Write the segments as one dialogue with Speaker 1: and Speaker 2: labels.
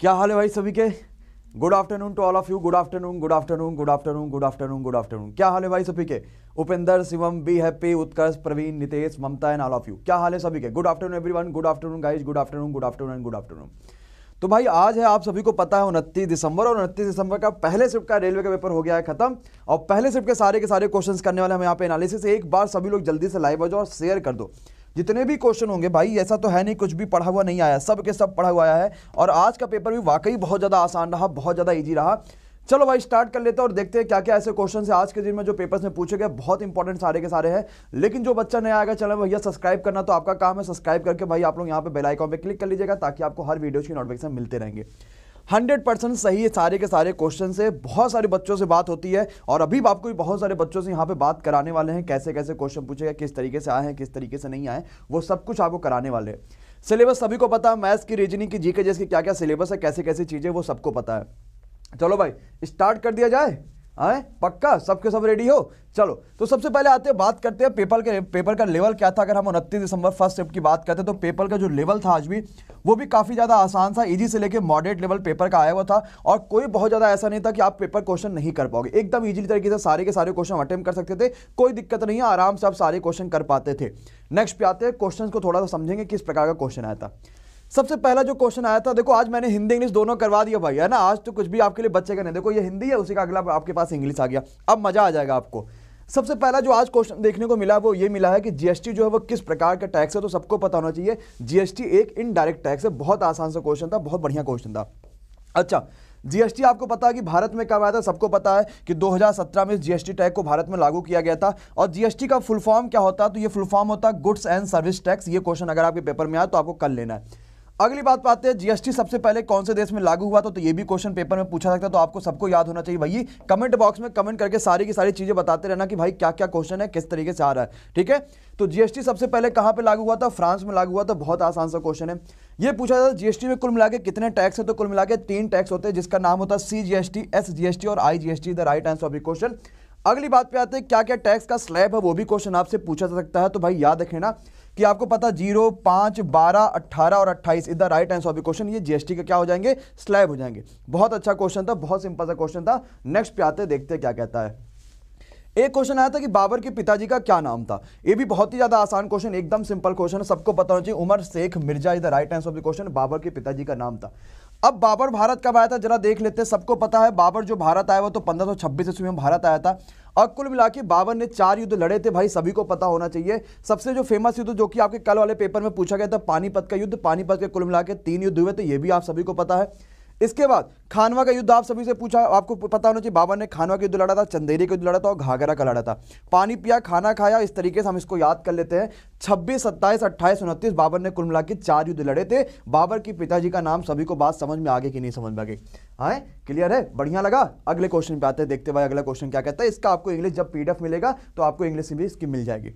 Speaker 1: क्या हाल है भाई सभी के good afternoon to all of you good afternoon good afternoon good afternoon good afternoon good afternoon क्या हाल है भाई सभी के Upendra Shivam B Happy Utkarsh Praveen Nitesh Mamta and all of you क्या हाल है सभी के good afternoon everyone good afternoon guys good afternoon good afternoon good afternoon तो भाई आज है आप सभी को पता है उनतीस दिसंबर और उनतीस दिसंबर का पहले शिफ्ट का रेलवे का पेपर हो गया है खत्म और पहले शिफ्ट के सारे के सारे क्वेश्चंस करने वाले हम यहाँ पे एनालिसिस एक बार सभी लोग जल्दी से लाइव हो जाओ और शेयर कर दो जितने भी क्वेश्चन होंगे भाई ऐसा तो है नहीं कुछ भी पढ़ा हुआ नहीं आया सब के सब पढ़ा हुआ आया है और आज का पेपर भी वाकई बहुत ज़्यादा आसान रहा बहुत ज़्यादा ईजी रहा चलो भाई स्टार्ट कर लेते हैं और देखते हैं क्या क्या ऐसे क्वेश्चन है आज के दिन में जो पेपर्स में पूछे गए बहुत इंपॉर्टेंट सारे के सारे हैं लेकिन जो बच्चा नया आएगा चैनल भैया सब्सक्राइब करना तो आपका काम है सब्सक्राइब करके भाई आप लोग यहाँ पे बेल आइकॉन पे क्लिक कर लीजिएगा ताकि आपको हर वीडियो की नोटिफिकेशन मिलते रहेंगे हंड्रेड परसेंट सही है सारे के सारे क्वेश्चन से बहुत सारे बच्चों से बात होती है और अभी भी आपको भी बहुत सारे बच्चों से यहाँ पे बात कराने वाले हैं कैसे कैसे क्वेश्चन पूछेगा किस तरीके से आए हैं किस तरीके से नहीं आए वो सब कुछ आपको कराने वाले हैं सिलेबस सभी को पता है मैथ्स की रीजनिंग की जीके जैसे क्या क्या सिलेबस है कैसे कैसे चीज़ें वो सबको पता है चलो भाई स्टार्ट कर दिया जाए आए पक्का सबके सब रेडी हो चलो तो सबसे पहले आते हैं बात करते हैं पेपर के पेपर का लेवल क्या था अगर हम उनतीस दिसंबर फर्स्ट शिफ्ट की बात करते हैं तो पेपर का जो लेवल था आज भी वो भी काफ़ी ज़्यादा आसान था इजी से लेके मॉडरेट लेवल पेपर का आया हुआ था और कोई बहुत ज़्यादा ऐसा नहीं था कि आप पेपर क्वेश्चन नहीं कर पाओगे एकदम ईजिली तरीके से सारे के सारे क्वेश्चन अटैम्प्ट कर सकते थे कोई दिक्कत नहीं है आराम से आप सारे क्वेश्चन कर पाते थे नेक्स्ट पे आते हैं क्वेश्चन को थोड़ा सा समझेंगे किस प्रकार का क्वेश्चन आया था सबसे पहला जो क्वेश्चन आया था देखो आज मैंने हिंदी इंग्लिश दोनों करवा दिया भाई है ना आज तो कुछ भी आपके लिए बच्चे का नहीं देखो ये हिंदी है उसी का अगला आपके पास इंग्लिश आ गया अब मजा आ जाएगा आपको सबसे पहला जो आज क्वेश्चन देखने को मिला वो ये मिला है कि जीएसटी जो है वो किस प्रकार का टैक्स है तो सबको पता होना चाहिए जीएसटी एक इनडायरेक्ट टैक्स है बहुत आसान सा क्वेश्चन था बहुत बढ़िया क्वेश्चन था अच्छा जीएसटी आपको पता है कि भारत में कब आया था सबको पता है कि 2017 में जीएसटी टैक्स को भारत में लागू किया गया था और जीएसटी का फुल फॉर्म क्या होता है तो ये फुल फॉर्म होता है गुड्स एंड सर्विस टैक्स ये क्वेश्चन अगर आपके पेपर में आया तो आपको कल लेना है अगली बात बात हैं जीएसटी सबसे पहले कौन से देश में लागू हुआ तो, तो ये भी क्वेश्चन पेपर में पूछा सकता है तो आपको सबको याद होना चाहिए भाई कमेंट बॉक्स में कमेंट करके सारी की सारी चीजें बताते रहना कि भाई क्या क्या क्वेश्चन है किस तरीके से आ रहा है ठीक है तो जीएसटी सबसे पहले कहां पे लागू हुआ था फ्रांस में लागू हुआ था बहुत आसान सा क्वेश्चन है ये पूछा जाता है जीएसटी में कुल मिला के कितने टैक्स है तो कुल मिला तीन टैक्स होते हैं जिसका नाम होता है सी जीएसटी एस जीएसटी और I GST the right answer of question अगली बात पे आते हैं क्या क्या टैक्स का स्लैब है वो भी क्वेश्चन आपसे पूछा जा सकता है तो भाई याद रखे ना कि आपको पता जीरो पांच बारह अट्ठारह और अट्ठाईस इधर right answer of the question ये जीएसटी का क्या हो जाएंगे स्लैब हो जाएंगे बहुत अच्छा क्वेश्चन था बहुत सिंपल सा क्वेश्चन था नेक्स्ट पे आते देखते क्या कहता है एक क्वेश्चन आया था कि बाबर के पिताजी का क्या नाम था ये भी बहुत ही ज्यादा आसान क्वेश्चन एकदम सिंपल क्वेश्चन है सबको पता होना चाहिए Umar Sheikh Mirza is the right answer of the question Babar के पिताजी का नाम था अब बाबर भारत कब आया था जरा देख लेते हैं सबको पता है बाबर जो भारत आया वो तो पंद्रह सौ छब्बीस ईस्वी में भारत आया था और कुल मिला के बावन ने चार युद्ध लड़े थे भाई सभी को पता होना चाहिए सबसे जो फेमस युद्ध जो कि आपके कल वाले पेपर में पूछा गया था पानीपत का युद्ध पानीपत के कुल मिला के तीन युद्ध हुए थे ये भी आप सभी को पता है इसके बाद खानवा का युद्ध आप सभी से पूछा आपको पता होना चाहिए बाबा ने खानवा का युद्ध लड़ा था चंदेरी का युद्ध लड़ा था और घाघरा का लड़ा था पानी पिया खाना खाया इस तरीके से हम इसको याद कर लेते हैं छब्बीस सत्ताईस अट्ठाईस उनतीस बाबर ने कुल मिला के चार युद्ध लड़े थे बाबर के पिताजी का नाम सभी को बात समझ में आगे कि नहीं समझ में आ गई आए क्लियर है बढ़िया लगा अगले क्वेश्चन पे आते हैं देखते भाई अगला क्वेश्चन क्या कहता है इसका आपको इंग्लिश जब पीडीएफ मिलेगा तो आपको इंग्लिश भी इसकी मिल जाएगी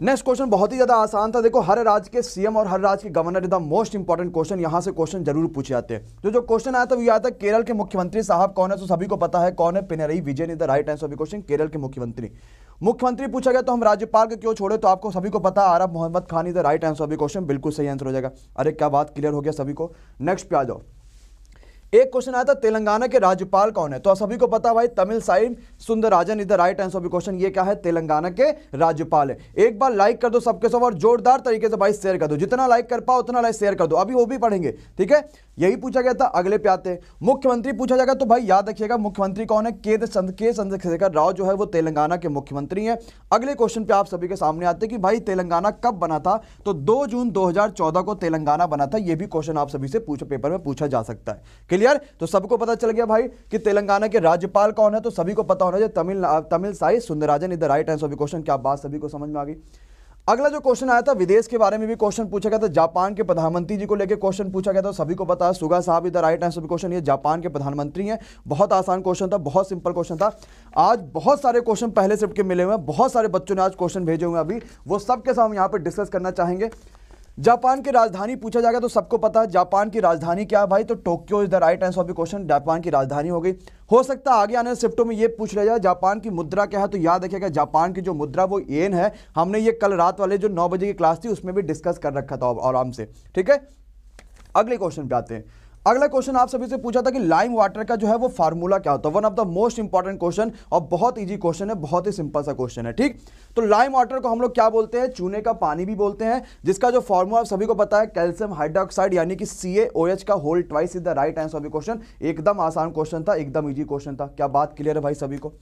Speaker 1: नेक्स्ट क्वेश्चन बहुत ही ज्यादा आसान था देखो हर राज्य के सीएम और हर राज्य के governor the most important question यहां से क्वेश्चन जरूर पूछे जाते हैं तो जो क्वेश्चन आया था वो आया था केरल के मुख्यमंत्री साहब कौन है तो सभी को पता है कौन है Pinarayi Vijayan is the right answer of question Kerala के मुख्यमंत्री मुख्यमंत्री पूछा गया तो हम राज्यपाल को क्यों छोड़े तो आपको सभी को पता आरब Mohammad Khan is the right answer of question बिल्कुल सही आंसर हो जाएगा अरे क्या बात क्लियर हो गया सभी को नेक्स्ट पे आ जाओ एक क्वेश्चन आता तेलंगाना के राज्यपाल कौन है तो सभी को पता भाई Tamilisai Soundararajan is the right answer of question ये क्या है तेलंगाना के राज्यपाल है एक बार लाइक कर दो सबके सब और जोरदार तरीके से भाई शेयर कर दो जितना लाइक कर पाओ उतना लाइक शेयर कर दो अभी वो भी पढ़ेंगे ठीक है यही पूछा गया था अगले प्याते मुख्यमंत्री पूछा जाएगा तो भाई याद रखिएगा मुख्यमंत्री कौन है के चंद्रशेखर राव जो है वो तेलंगाना के मुख्यमंत्री हैं अगले क्वेश्चन पे आप सभी के सामने आते हैं कि भाई तेलंगाना कब बना था तो 2 जून 2014 को तेलंगाना बना था ये भी क्वेश्चन आप सभी से पूछ, पेपर में पूछा जा सकता है क्लियर तो सबको पता चल गया भाई कि तेलंगाना के राज्यपाल कौन है तो सभी को पता होना चाहिए तमिल तमिल साई सुंदराजन राजन इधर राइट आंसर क्वेश्चन क्या बात सभी को समझ में आ गई अगला जो क्वेश्चन आया था विदेश के बारे में भी क्वेश्चन पूछा गया था जापान के प्रधानमंत्री जी को लेकर क्वेश्चन पूछा गया था सभी को पता है सुगा साहब इधर राइट आंसर क्वेश्चन ये जापान के प्रधानमंत्री हैं बहुत आसान क्वेश्चन था बहुत सिंपल क्वेश्चन था आज बहुत सारे क्वेश्चन पहले से के मिले हुए हैं बहुत सारे बच्चों ने आज क्वेश्चन भेजे हुए हैं अभी वो सबके साथ हम यहाँ पर डिस्कस करना चाहेंगे जापान की राजधानी पूछा जाएगा तो सबको पता है जापान की राजधानी क्या है भाई तो Tokyo is the right answer of the question Japan की राजधानी हो गई हो सकता है आगे आने शिफ्टों में ये पूछ लिया जाए जापान की मुद्रा क्या है तो याद रखिएगा जापान की जो मुद्रा वो एन है हमने ये कल रात वाले जो नौ बजे की क्लास थी उसमें भी डिस्कस कर रखा था आराम से ठीक है अगले क्वेश्चन पे आते हैं अगला क्वेश्चन आप सभी से पूछा था कि लाइम वाटर का जो है वो फार्मूला क्या होता है one of the most important question और बहुत इजी क्वेश्चन है बहुत ही सिंपल सा क्वेश्चन है ठीक तो लाइम वाटर को हम लोग क्या बोलते हैं चूने का पानी भी बोलते हैं जिसका जो फार्मूला सभी को पता है कैल्शियम हाइड्रोक्साइड यानी कि सी का whole twice is the right answer of the question एकदम आसान क्वेश्चन था एकदम ईजी क्वेश्चन था क्या बात क्लियर है भाई सभी को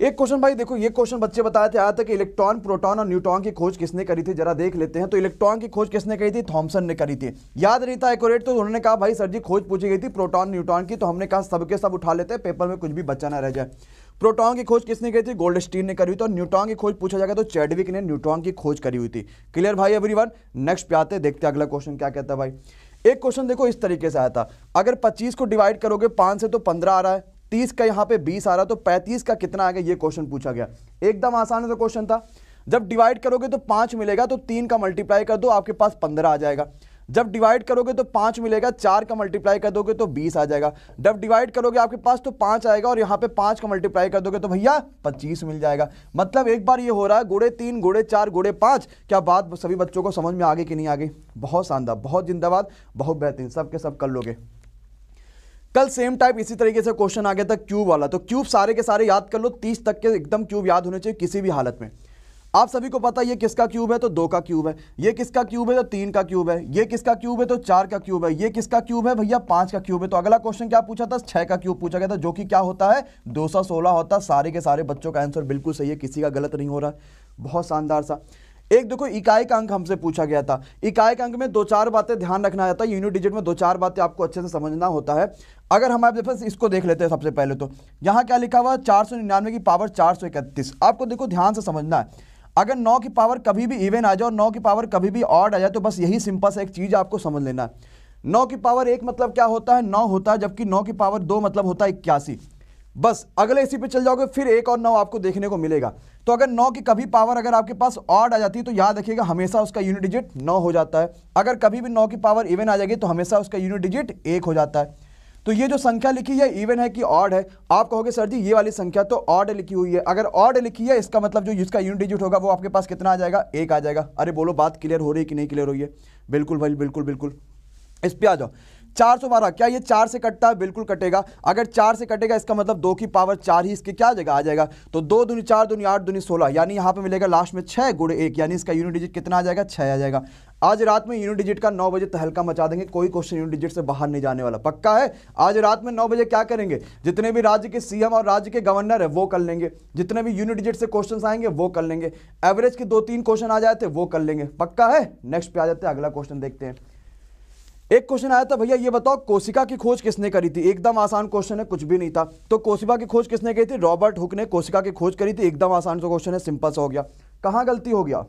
Speaker 1: एक क्वेश्चन भाई देखो ये क्वेश्चन बच्चे बताए थे था कि इलेक्ट्रॉन प्रोटॉन और न्यूट्रॉन की खोज किसने करी थी जरा देख लेते हैं तो इलेक्ट्रॉन की खोज किसने करी थी थॉमसन ने करी थी याद नहीं था एक्यूरेट तो उन्होंने कहा भाई सर जी खोज पूछी गई थी प्रोटॉन न्यूट्रॉन की तो हमने कहा सबके सब उठा लेते हैं पेपर में कुछ भी बच्चा ना रह जाए प्रोटॉन की खोज किसने करी थी गोल्ड स्टीन ने करी हुई तो न्यूट्रॉन की खोज पूछा जाएगा तो चैडविक ने न्यूट्रॉन की खोज करी हुई थी क्लियर भाई एवरी नेक्स्ट पे आते देखते अगला क्वेश्चन क्या कहता है भाई एक क्वेश्चन देखो इस तरीके से आया था अगर 25 को डिवाइड करोगे 5 से तो 15 आ रहा है तीस का यहाँ पे बीस आ रहा तो पैंतीस का कितना आ गया ये क्वेश्चन पूछा गया एकदम आसान सा क्वेश्चन तो था जब डिवाइड करोगे तो पाँच मिलेगा तो तीन का मल्टीप्लाई कर दो आपके पास पंद्रह आ जाएगा जब डिवाइड करोगे तो पाँच मिलेगा चार का मल्टीप्लाई कर दोगे तो बीस आ जाएगा जब डिवाइड करोगे आपके पास तो पाँच आएगा और यहाँ पे पाँच का मल्टीप्लाई कर दोगे तो भैया पच्चीस मिल जाएगा मतलब एक बार ये हो रहा है गुड़े तीन गुड़े चार गुड़े पाँच क्या बात सभी बच्चों को समझ में आ गई कि नहीं आ गई बहुत शानदार बहुत जिंदाबाद बहुत बेहतरीन सबके सब कर लोगे कल सेम टाइप इसी तरीके से क्वेश्चन आ गया था क्यूब वाला तो क्यूब सारे के सारे याद कर लो तीस तक के एकदम क्यूब याद होने चाहिए किसी भी हालत में आप सभी को पता है ये किसका क्यूब है तो दो का क्यूब है ये किसका क्यूब है तो तीन का क्यूब है ये किसका क्यूब है तो चार का क्यूब है ये किसका क्यूब है भैया पांच का क्यूब है तो अगला क्वेश्चन क्या पूछा था छह का क्यूब पूछा गया था जो कि क्या होता है दो सौ सोलह होता है सारे के सारे बच्चों का आंसर बिल्कुल सही है किसी का गलत नहीं हो रहा है बहुत शानदार सा एक देखो इकाई का अंक हमसे पूछा गया था इकाई का अंक में दो चार बातें ध्यान रखना जाता है यूनिट डिजिट में दो चार बातें आपको अच्छे से समझना होता है अगर हम आप देखो इसको देख लेते हैं सबसे पहले तो यहाँ क्या लिखा हुआ चार सौ निन्यानवे की पावर चार सौ इकतीस आपको देखो ध्यान से समझना है अगर नौ की पावर कभी भी इवन आ जाए और नौ की पावर कभी भी ऑड आ जाए तो बस यही सिंपल सा एक चीज़ आपको समझ लेना है नौ की पावर एक मतलब क्या होता है नौ होता है जबकि नौ की पावर दो मतलब होता है इक्यासी बस अगले इसी पे चल जाओगे फिर एक और नौ आपको देखने को मिलेगा तो अगर नौ की कभी पावर अगर आपके पास ऑड आ जाती है तो याद रखिएगा हमेशा उसका यूनिट डिजिट नौ हो जाता है अगर कभी भी नौ की पावर इवन आ जाएगी तो हमेशा उसका यूनिट डिजिट एक हो जाता है तो ये जो संख्या लिखी है इवन है कि ऑड है आप कहोगे सर जी ये वाली संख्या तो ऑड लिखी हुई है अगर ऑड लिखी है इसका मतलब जो इसका यूनिट डिजिट होगा वो आपके पास कितना आ जाएगा एक आ जाएगा अरे बोलो बात क्लियर हो रही है कि नहीं क्लियर हो रही है बिल्कुल भाई बिल्कुल बिल्कुल इस पर आ जाओ चार सौ बारह क्या ये चार से कटता है बिल्कुल कटेगा अगर चार से कटेगा इसका मतलब दो की पावर चार ही इसके क्या जगह आ जाएगा तो दो दुनी चार दुनी आठ दुनी सोलह यानी यहाँ पे मिलेगा लास्ट में छः गुड़ एक यानी इसका यूनिट डिजिट कितना आ जाएगा छः आ जाएगा आज रात में यूनिट डिजिट का नौ बजे तहलका तो मचा देंगे कोई क्वेश्चन यूनिट डिजिट से बाहर नहीं जाने वाला पक्का है आज रात में नौ बजे क्या करेंगे जितने भी राज्य के सीएम और राज्य के गवर्नर है वो कर लेंगे जितने भी यूनिट डिजिट से क्वेश्चन आएंगे वो कर लेंगे एवरेज के दो तीन क्वेश्चन आ जाए थे वो कर लेंगे पक्का है नेक्स्ट पे आ जाते हैं अगला क्वेश्चन देखते हैं एक क्वेश्चन आया था भैया ये बताओ कोशिका की खोज किसने करी थी एकदम आसान क्वेश्चन है कुछ भी नहीं था तो कोशिका की खोज किसने की थी रॉबर्ट हुक ने कोशिका की खोज करी थी एकदम आसान सा क्वेश्चन है सिंपल सा हो गया कहाँ गलती हो गया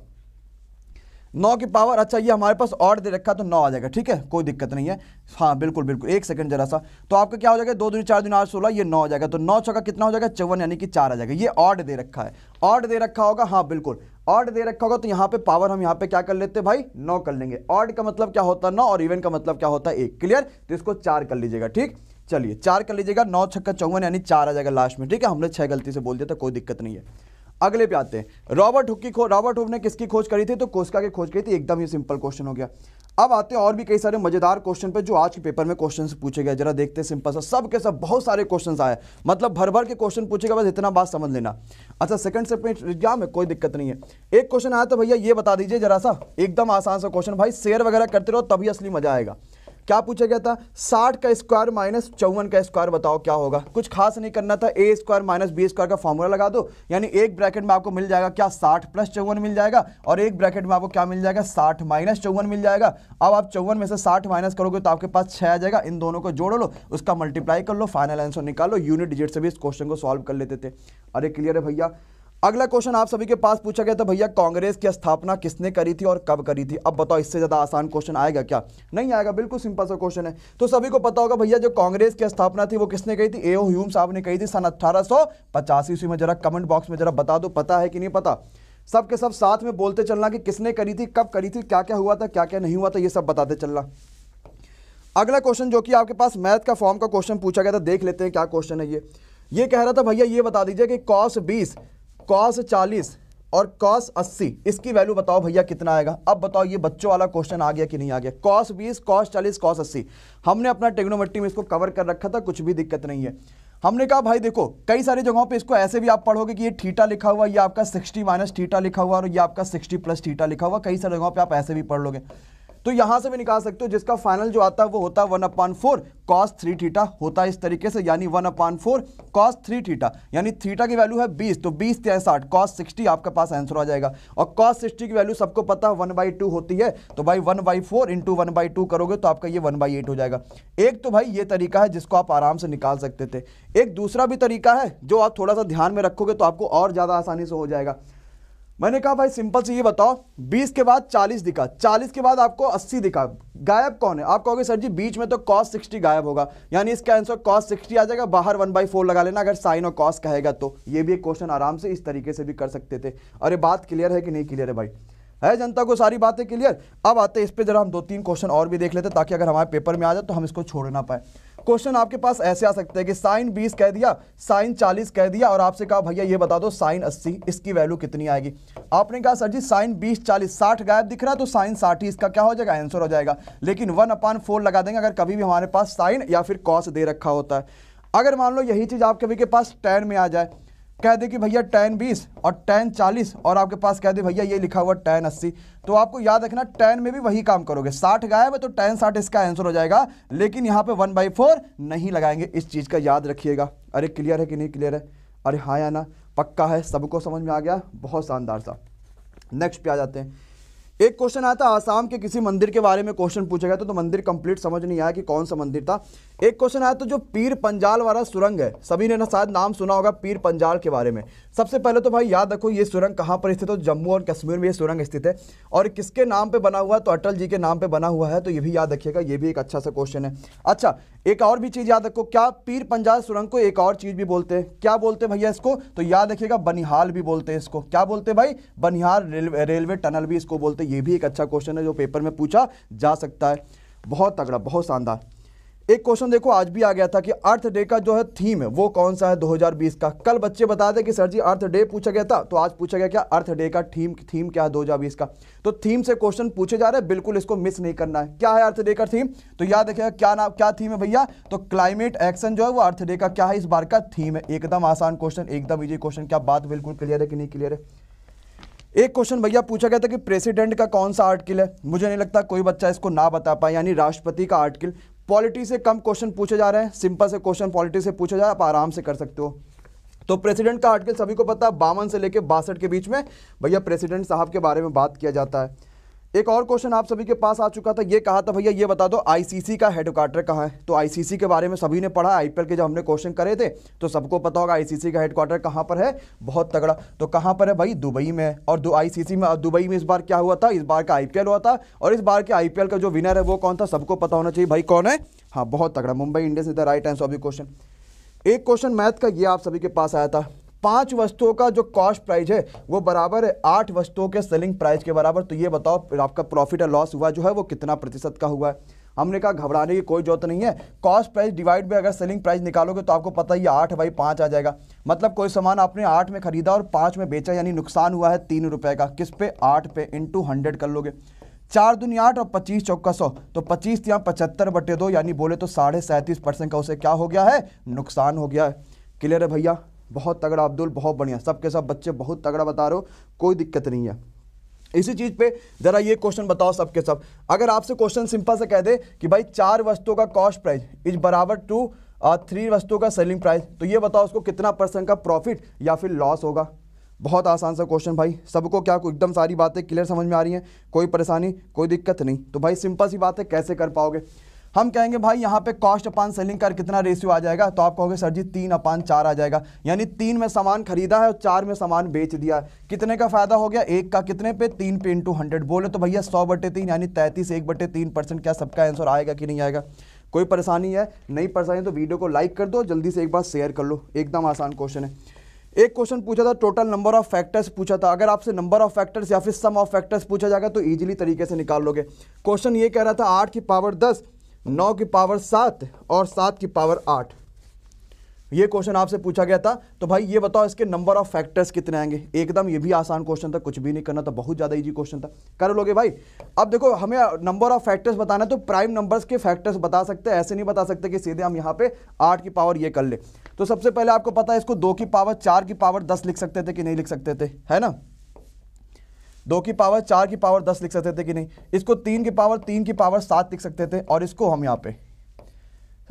Speaker 1: नौ की पावर अच्छा ये हमारे पास और दे रखा तो नौ आ जाएगा ठीक है कोई दिक्कत नहीं है हाँ बिल्कुल बिल्कुल एक सेकंड जरा सा तो आपका क्या हो जाएगा दो दिन चार दिन आठ सोलह ये नौ हो जाएगा तो नौ छः का कितना हो जाएगा चौवन यानी कि चार आ जाएगा ये ऑड दे रखा है ऑड दे रखा होगा हाँ बिल्कुल ऑड दे रखा होगा तो यहाँ पे पावर हम यहाँ पे क्या कर लेते हैं भाई नौ कर लेंगे ऑड का मतलब क्या होता है नौ और इवेंट का मतलब क्या होता है एक क्लियर तो इसको चार कर लीजिएगा ठीक चलिए चार कर लीजिएगा नौ छक्का चौवन यानी चार आ जाएगा लास्ट में ठीक है हमने छह गलती से बोल दिया था तो कोई दिक्कत नहीं है अगले पे आते हैं रॉबर्ट हुक की खोज रॉबर्ट हुक ने किसकी खोज करी थी तो कोस्का की खोज करी थी एकदम ही सिंपल क्वेश्चन हो गया अब आते हैं और भी कई सारे मजेदार क्वेश्चन पे जो आज के पेपर में क्वेश्चन पूछे गए जरा देखते हैं सिंपल सा सब के सब बहुत सारे क्वेश्चन आए मतलब भर भर के क्वेश्चन पूछे बस इतना बात समझ लेना अच्छा सेकंड से एग्जाम में कोई दिक्कत नहीं है एक क्वेश्चन आया तो भैया ये बता दीजिए जरा सा एकदम आसान सा क्वेश्चन भाई शेयर वगैरह करते रहो तभी असली मजा आएगा क्या पूछा गया था साठ का स्क्वायर माइनस चौवन का स्क्वायर बताओ क्या होगा कुछ खास नहीं करना था A square minus B square का फॉर्मूला लगा दो यानी एक ब्रैकेट में आपको मिल जाएगा क्या साठ प्लस चौवन मिल जाएगा और एक ब्रैकेट में आपको क्या मिल जाएगा साठ माइनस चौवन मिल जाएगा अब आप चौवन में से साठ माइनस करोगे तो आपके पास छह आ जाएगा इन दोनों को जोड़ लो उसका मल्टीप्लाई कर लो फाइनल आंसर निकालो यूनिट डिजिट से भी इस क्वेश्चन को सॉल्व कर लेते थे अरे क्लियर है भैया अगला क्वेश्चन आप सभी के पास पूछा गया था भैया कांग्रेस की स्थापना किसने करी थी और कब करी थी अब बताओ इससे ज़्यादा आसान क्वेश्चन आएगा क्या नहीं आएगा बिल्कुल सिंपल सा क्वेश्चन है तो सभी को पता होगा भैया जो कांग्रेस की स्थापना थी वो किसने कही थी एओ ह्यूम साहब ने कही थी सन अट्ठारह ईस्वी में जरा कमेंट बॉक्स में जरा बता दो पता है कि नहीं पता सबके सब साथ में बोलते चलना कि किसने करी थी कब करी थी क्या क्या हुआ था क्या क्या नहीं हुआ था ये सब बताते चलना अगला क्वेश्चन जो कि आपके पास मैथ का फॉर्म का क्वेश्चन पूछा गया था देख लेते हैं क्या क्वेश्चन है ये ये कह रहा था भैया ये बता दीजिए कि कॉस बीस कॉस चालीस और कॉस अस्सी इसकी वैल्यू बताओ भैया कितना आएगा अब बताओ ये बच्चों वाला क्वेश्चन आ गया कि नहीं आ गया कॉस बीस कॉस चालीस कॉस अस्सी हमने अपना टेग्नोमेट्री में इसको कवर कर रखा था कुछ भी दिक्कत नहीं है हमने कहा भाई देखो कई सारी जगहों पे इसको ऐसे भी आप पढ़ोगे कि ये ठीटा लिखा हुआ ये आपका 60 माइनस ठीटा लिखा हुआ और ये आपका 60 प्लस ठीटा लिखा हुआ कई सारी जगहों पे आप ऐसे भी पढ़ लोगे तो यहां से भी निकाल सकते हो जिसका फाइनल जो आता है वो होता है one upon four cos three theta होता है इस तरीके से यानी one upon four cos three theta यानी थीटा की वैल्यू है बीस तो बीस या साठ कॉस सिक्सटी आपके पास आंसर आ जाएगा और कॉस सिक्सटी की वैल्यू सबको पता है वन बाई टू होती है तो भाई one by four into one by two करोगे तो आपका ये वन बाई एट हो जाएगा एक तो भाई ये तरीका है जिसको आप आराम से निकाल सकते थे एक दूसरा भी तरीका है जो आप थोड़ा सा ध्यान में रखोगे तो आपको और ज़्यादा आसानी से हो जाएगा मैंने कहा भाई सिंपल से ये बताओ 20 के बाद 40 दिखा 40 के बाद आपको 80 दिखा गायब कौन है आप कहोगे सर जी बीच में तो कॉस 60 गायब होगा यानी इसका आंसर कॉस 60 आ जाएगा बाहर वन बाई फोर लगा लेना अगर साइन और कॉस कहेगा तो ये भी एक क्वेश्चन आराम से इस तरीके से भी कर सकते थे अरे बात क्लियर है कि नहीं क्लियर है भाई है जनता को सारी बातें क्लियर अब आते इस पर जरा हम दो तीन क्वेश्चन और भी देख लेते ताकि अगर हमारे पेपर में आ जाए तो हम इसको छोड़ ना पाए क्वेश्चन आपके पास ऐसे आ सकते हैं कि साइन बीस कह दिया साइन चालीस कह दिया और आपसे कहा भैया ये बता दो साइन अस्सी इसकी वैल्यू कितनी आएगी आपने कहा सर जी साइन बीस चालीस साठ गायब दिख रहा है तो साइन साठ ही इसका क्या हो जाएगा आंसर हो जाएगा लेकिन वन अपान फोर लगा देंगे अगर कभी भी हमारे पास साइन या फिर कॉस दे रखा होता है अगर मान लो यही चीज़ आप कभी के पास टेन में आ जाए कह दे कि भैया टेन बीस और टेन चालीस और आपके पास कह दे भैया ये लिखा हुआ टेन अस्सी तो आपको याद रखना टेन में भी वही काम करोगे साठ गायब है तो टेन साठ इसका आंसर हो जाएगा लेकिन यहाँ पे वन बाई फोर नहीं लगाएंगे इस चीज़ का याद रखिएगा अरे क्लियर है कि नहीं क्लियर है अरे हाँ या ना पक्का है सबको समझ में आ गया बहुत शानदार सा नेक्स्ट पे आ जाते हैं एक क्वेश्चन आया था आसाम के किसी मंदिर के बारे में क्वेश्चन पूछा गया था तो मंदिर कंप्लीट समझ नहीं आया कि कौन सा मंदिर था एक क्वेश्चन आया तो जो पीर पंजाल वाला सुरंग है सभी ने ना शायद नाम सुना होगा पीर पंजाल के बारे में सबसे पहले तो भाई याद रखो ये सुरंग कहाँ पर स्थित है तो जम्मू और कश्मीर में ये सुरंग स्थित है और किसके नाम पे बना हुआ है तो अटल जी के नाम पे बना हुआ है तो ये भी याद रखिएगा ये भी एक अच्छा सा क्वेश्चन है अच्छा एक और भी चीज़ याद रखो क्या पीर पंजाल सुरंग को एक और चीज़ भी बोलते हैं क्या बोलते हैं भैया इसको तो याद रखिएगा बनिहाल भी बोलते हैं इसको क्या बोलते हैं भाई बनिहाल रेलवे टनल भी इसको बोलते हैं ये भी एक अच्छा क्वेश्चन है जो पेपर में पूछा जा सकता है बहुत तगड़ा बहुत शानदार एक क्वेश्चन देखो आज भी आ गया था कि अर्थ डे का जो है थीम है वो कौन सा है 2020 का कल बच्चे बता दें कि सर जी अर्थ डे पूछा गया था तो आज पूछा गया क्या अर्थ डे का थीम थीम क्या है 2020 का तो थीम से क्वेश्चन पूछे जा रहे हैं बिल्कुल इसको मिस नहीं करना है क्या है अर्थ डे का थीम तो याद रखेगा क्या नाम क्या थीम है भैया तो क्लाइमेट एक्शन जो है वो अर्थ डे का क्या है इस बार का थीम है एकदम आसान क्वेश्चन एकदम ईजी क्वेश्चन क्या बात बिल्कुल क्लियर है कि नहीं क्लियर है एक क्वेश्चन भैया पूछा गया था कि प्रेसिडेंट का कौन सा आर्टिकल है मुझे नहीं लगता कोई बच्चा इसको ना बता पाए यानी राष्ट्रपति का आर्टिकल पॉलिटी से कम क्वेश्चन पूछे जा रहे हैं सिंपल से क्वेश्चन पॉलिटी से पूछे जा रहे हैं आप आराम से कर सकते हो तो प्रेसिडेंट का आर्टिकल सभी को पता है बावन से लेकर बासठ के बीच में भैया प्रेसिडेंट साहब के बारे में बात किया जाता है एक और क्वेश्चन आप सभी के पास आ चुका था ये कहा था भैया ये बता दो आईसीसी का हेडक्वार्टर कहाँ है तो आईसीसी के बारे में सभी ने पढ़ा आईपीएल के जब हमने क्वेश्चन करे थे तो सबको पता होगा आईसीसी का हेडक्वार्टर कहाँ पर है बहुत तगड़ा तो कहाँ पर है भाई दुबई में है और आईसीसी में दुबई में इस बार क्या हुआ था इस बार का आई हुआ था और इस बार के आई का जो विनर है वो कौन था सबको पता होना चाहिए भाई कौन है हाँ बहुत तगड़ा Mumbai Indians is the right answer of the question एक क्वेश्चन मैथ का ये आप सभी के पास आया था पांच वस्तुओं का जो कॉस्ट प्राइस है वो बराबर है आठ वस्तुओं के सेलिंग प्राइस के बराबर तो ये बताओ आपका प्रॉफिट और लॉस हुआ जो है वो कितना प्रतिशत का हुआ है हमने कहा घबराने की कोई जरूरत नहीं है कॉस्ट प्राइस डिवाइड में अगर सेलिंग प्राइस निकालोगे तो आपको पता ही आठ बाई पाँच आ जाएगा मतलब कोई सामान आपने आठ में खरीदा और पाँच में बेचा यानी नुकसान हुआ है तीन रुपये का किस पे आठ पे इंटू हंड्रेड कर लोगे चार दुनिया आठ और पच्चीस चौका सौ तो पच्चीस या पचहत्तर बटे दो यानी बोले तो साढ़े सैंतीस परसेंट का उसे क्या हो गया है नुकसान हो गया है क्लियर है भैया बहुत तगड़ा अब्दुल बहुत बढ़िया सबके सब बच्चे बहुत तगड़ा बता रहे हो कोई दिक्कत नहीं है इसी चीज़ पे ज़रा ये क्वेश्चन बताओ सबके सब अगर आपसे क्वेश्चन सिंपल से कह दे कि भाई चार वस्तुओं का कॉस्ट प्राइस इज बराबर टू थ्री वस्तुओं का सेलिंग प्राइस तो ये बताओ उसको कितना परसेंट का प्रॉफिट या फिर लॉस होगा बहुत आसान सा क्वेश्चन भाई सबको क्या एकदम सारी बातें क्लियर समझ में आ रही हैं कोई परेशानी कोई दिक्कत नहीं तो भाई सिंपल सी बात है कैसे कर पाओगे हम कहेंगे भाई यहाँ पे कॉस्ट अपान सेलिंग कर कितना रेशियो आ जाएगा तो आप कहोगे सर जी तीन अपान चार आ जाएगा यानी तीन में सामान खरीदा है और चार में सामान बेच दिया है कितने का फायदा हो गया एक का कितने पे तीन पे इंटू हंड्रेड बोले तो भैया सौ बटे तीन यानी तैंतीस एक बटे तीन परसेंट क्या सबका आंसर आएगा कि नहीं आएगा कोई परेशानी है नहीं परेशानी तो वीडियो को लाइक कर दो जल्दी से एक बार शेयर कर लो एकदम आसान क्वेश्चन है एक क्वेश्चन पूछा था टोटल नंबर ऑफ फैक्टर्स पूछा था अगर आपसे नंबर ऑफ फैक्टर्स या फिर सम ऑफ फैक्टर्स पूछा जाएगा तो इजीली तरीके से निकाल लोगे क्वेश्चन ये कह रहा था आठ की पावर दस नौ की पावर सात और सात की पावर आठ ये क्वेश्चन आपसे पूछा गया था तो भाई ये बताओ इसके नंबर ऑफ फैक्टर्स कितने आएंगे एकदम ये भी आसान क्वेश्चन था कुछ भी नहीं करना था बहुत ज़्यादा इजी क्वेश्चन था कर लोगे भाई अब देखो हमें नंबर ऑफ फैक्टर्स बताना है तो प्राइम नंबर्स के फैक्टर्स बता सकते हैं ऐसे नहीं बता सकते कि सीधे हम यहाँ पे आठ की पावर ये कर ले तो सबसे पहले आपको पता है इसको दो की पावर चार की पावर दस लिख सकते थे कि नहीं लिख सकते थे है ना दो की पावर चार की पावर दस लिख सकते थे कि नहीं इसको तीन की पावर तीन की पावर सात लिख सकते थे और इसको हम यहाँ पे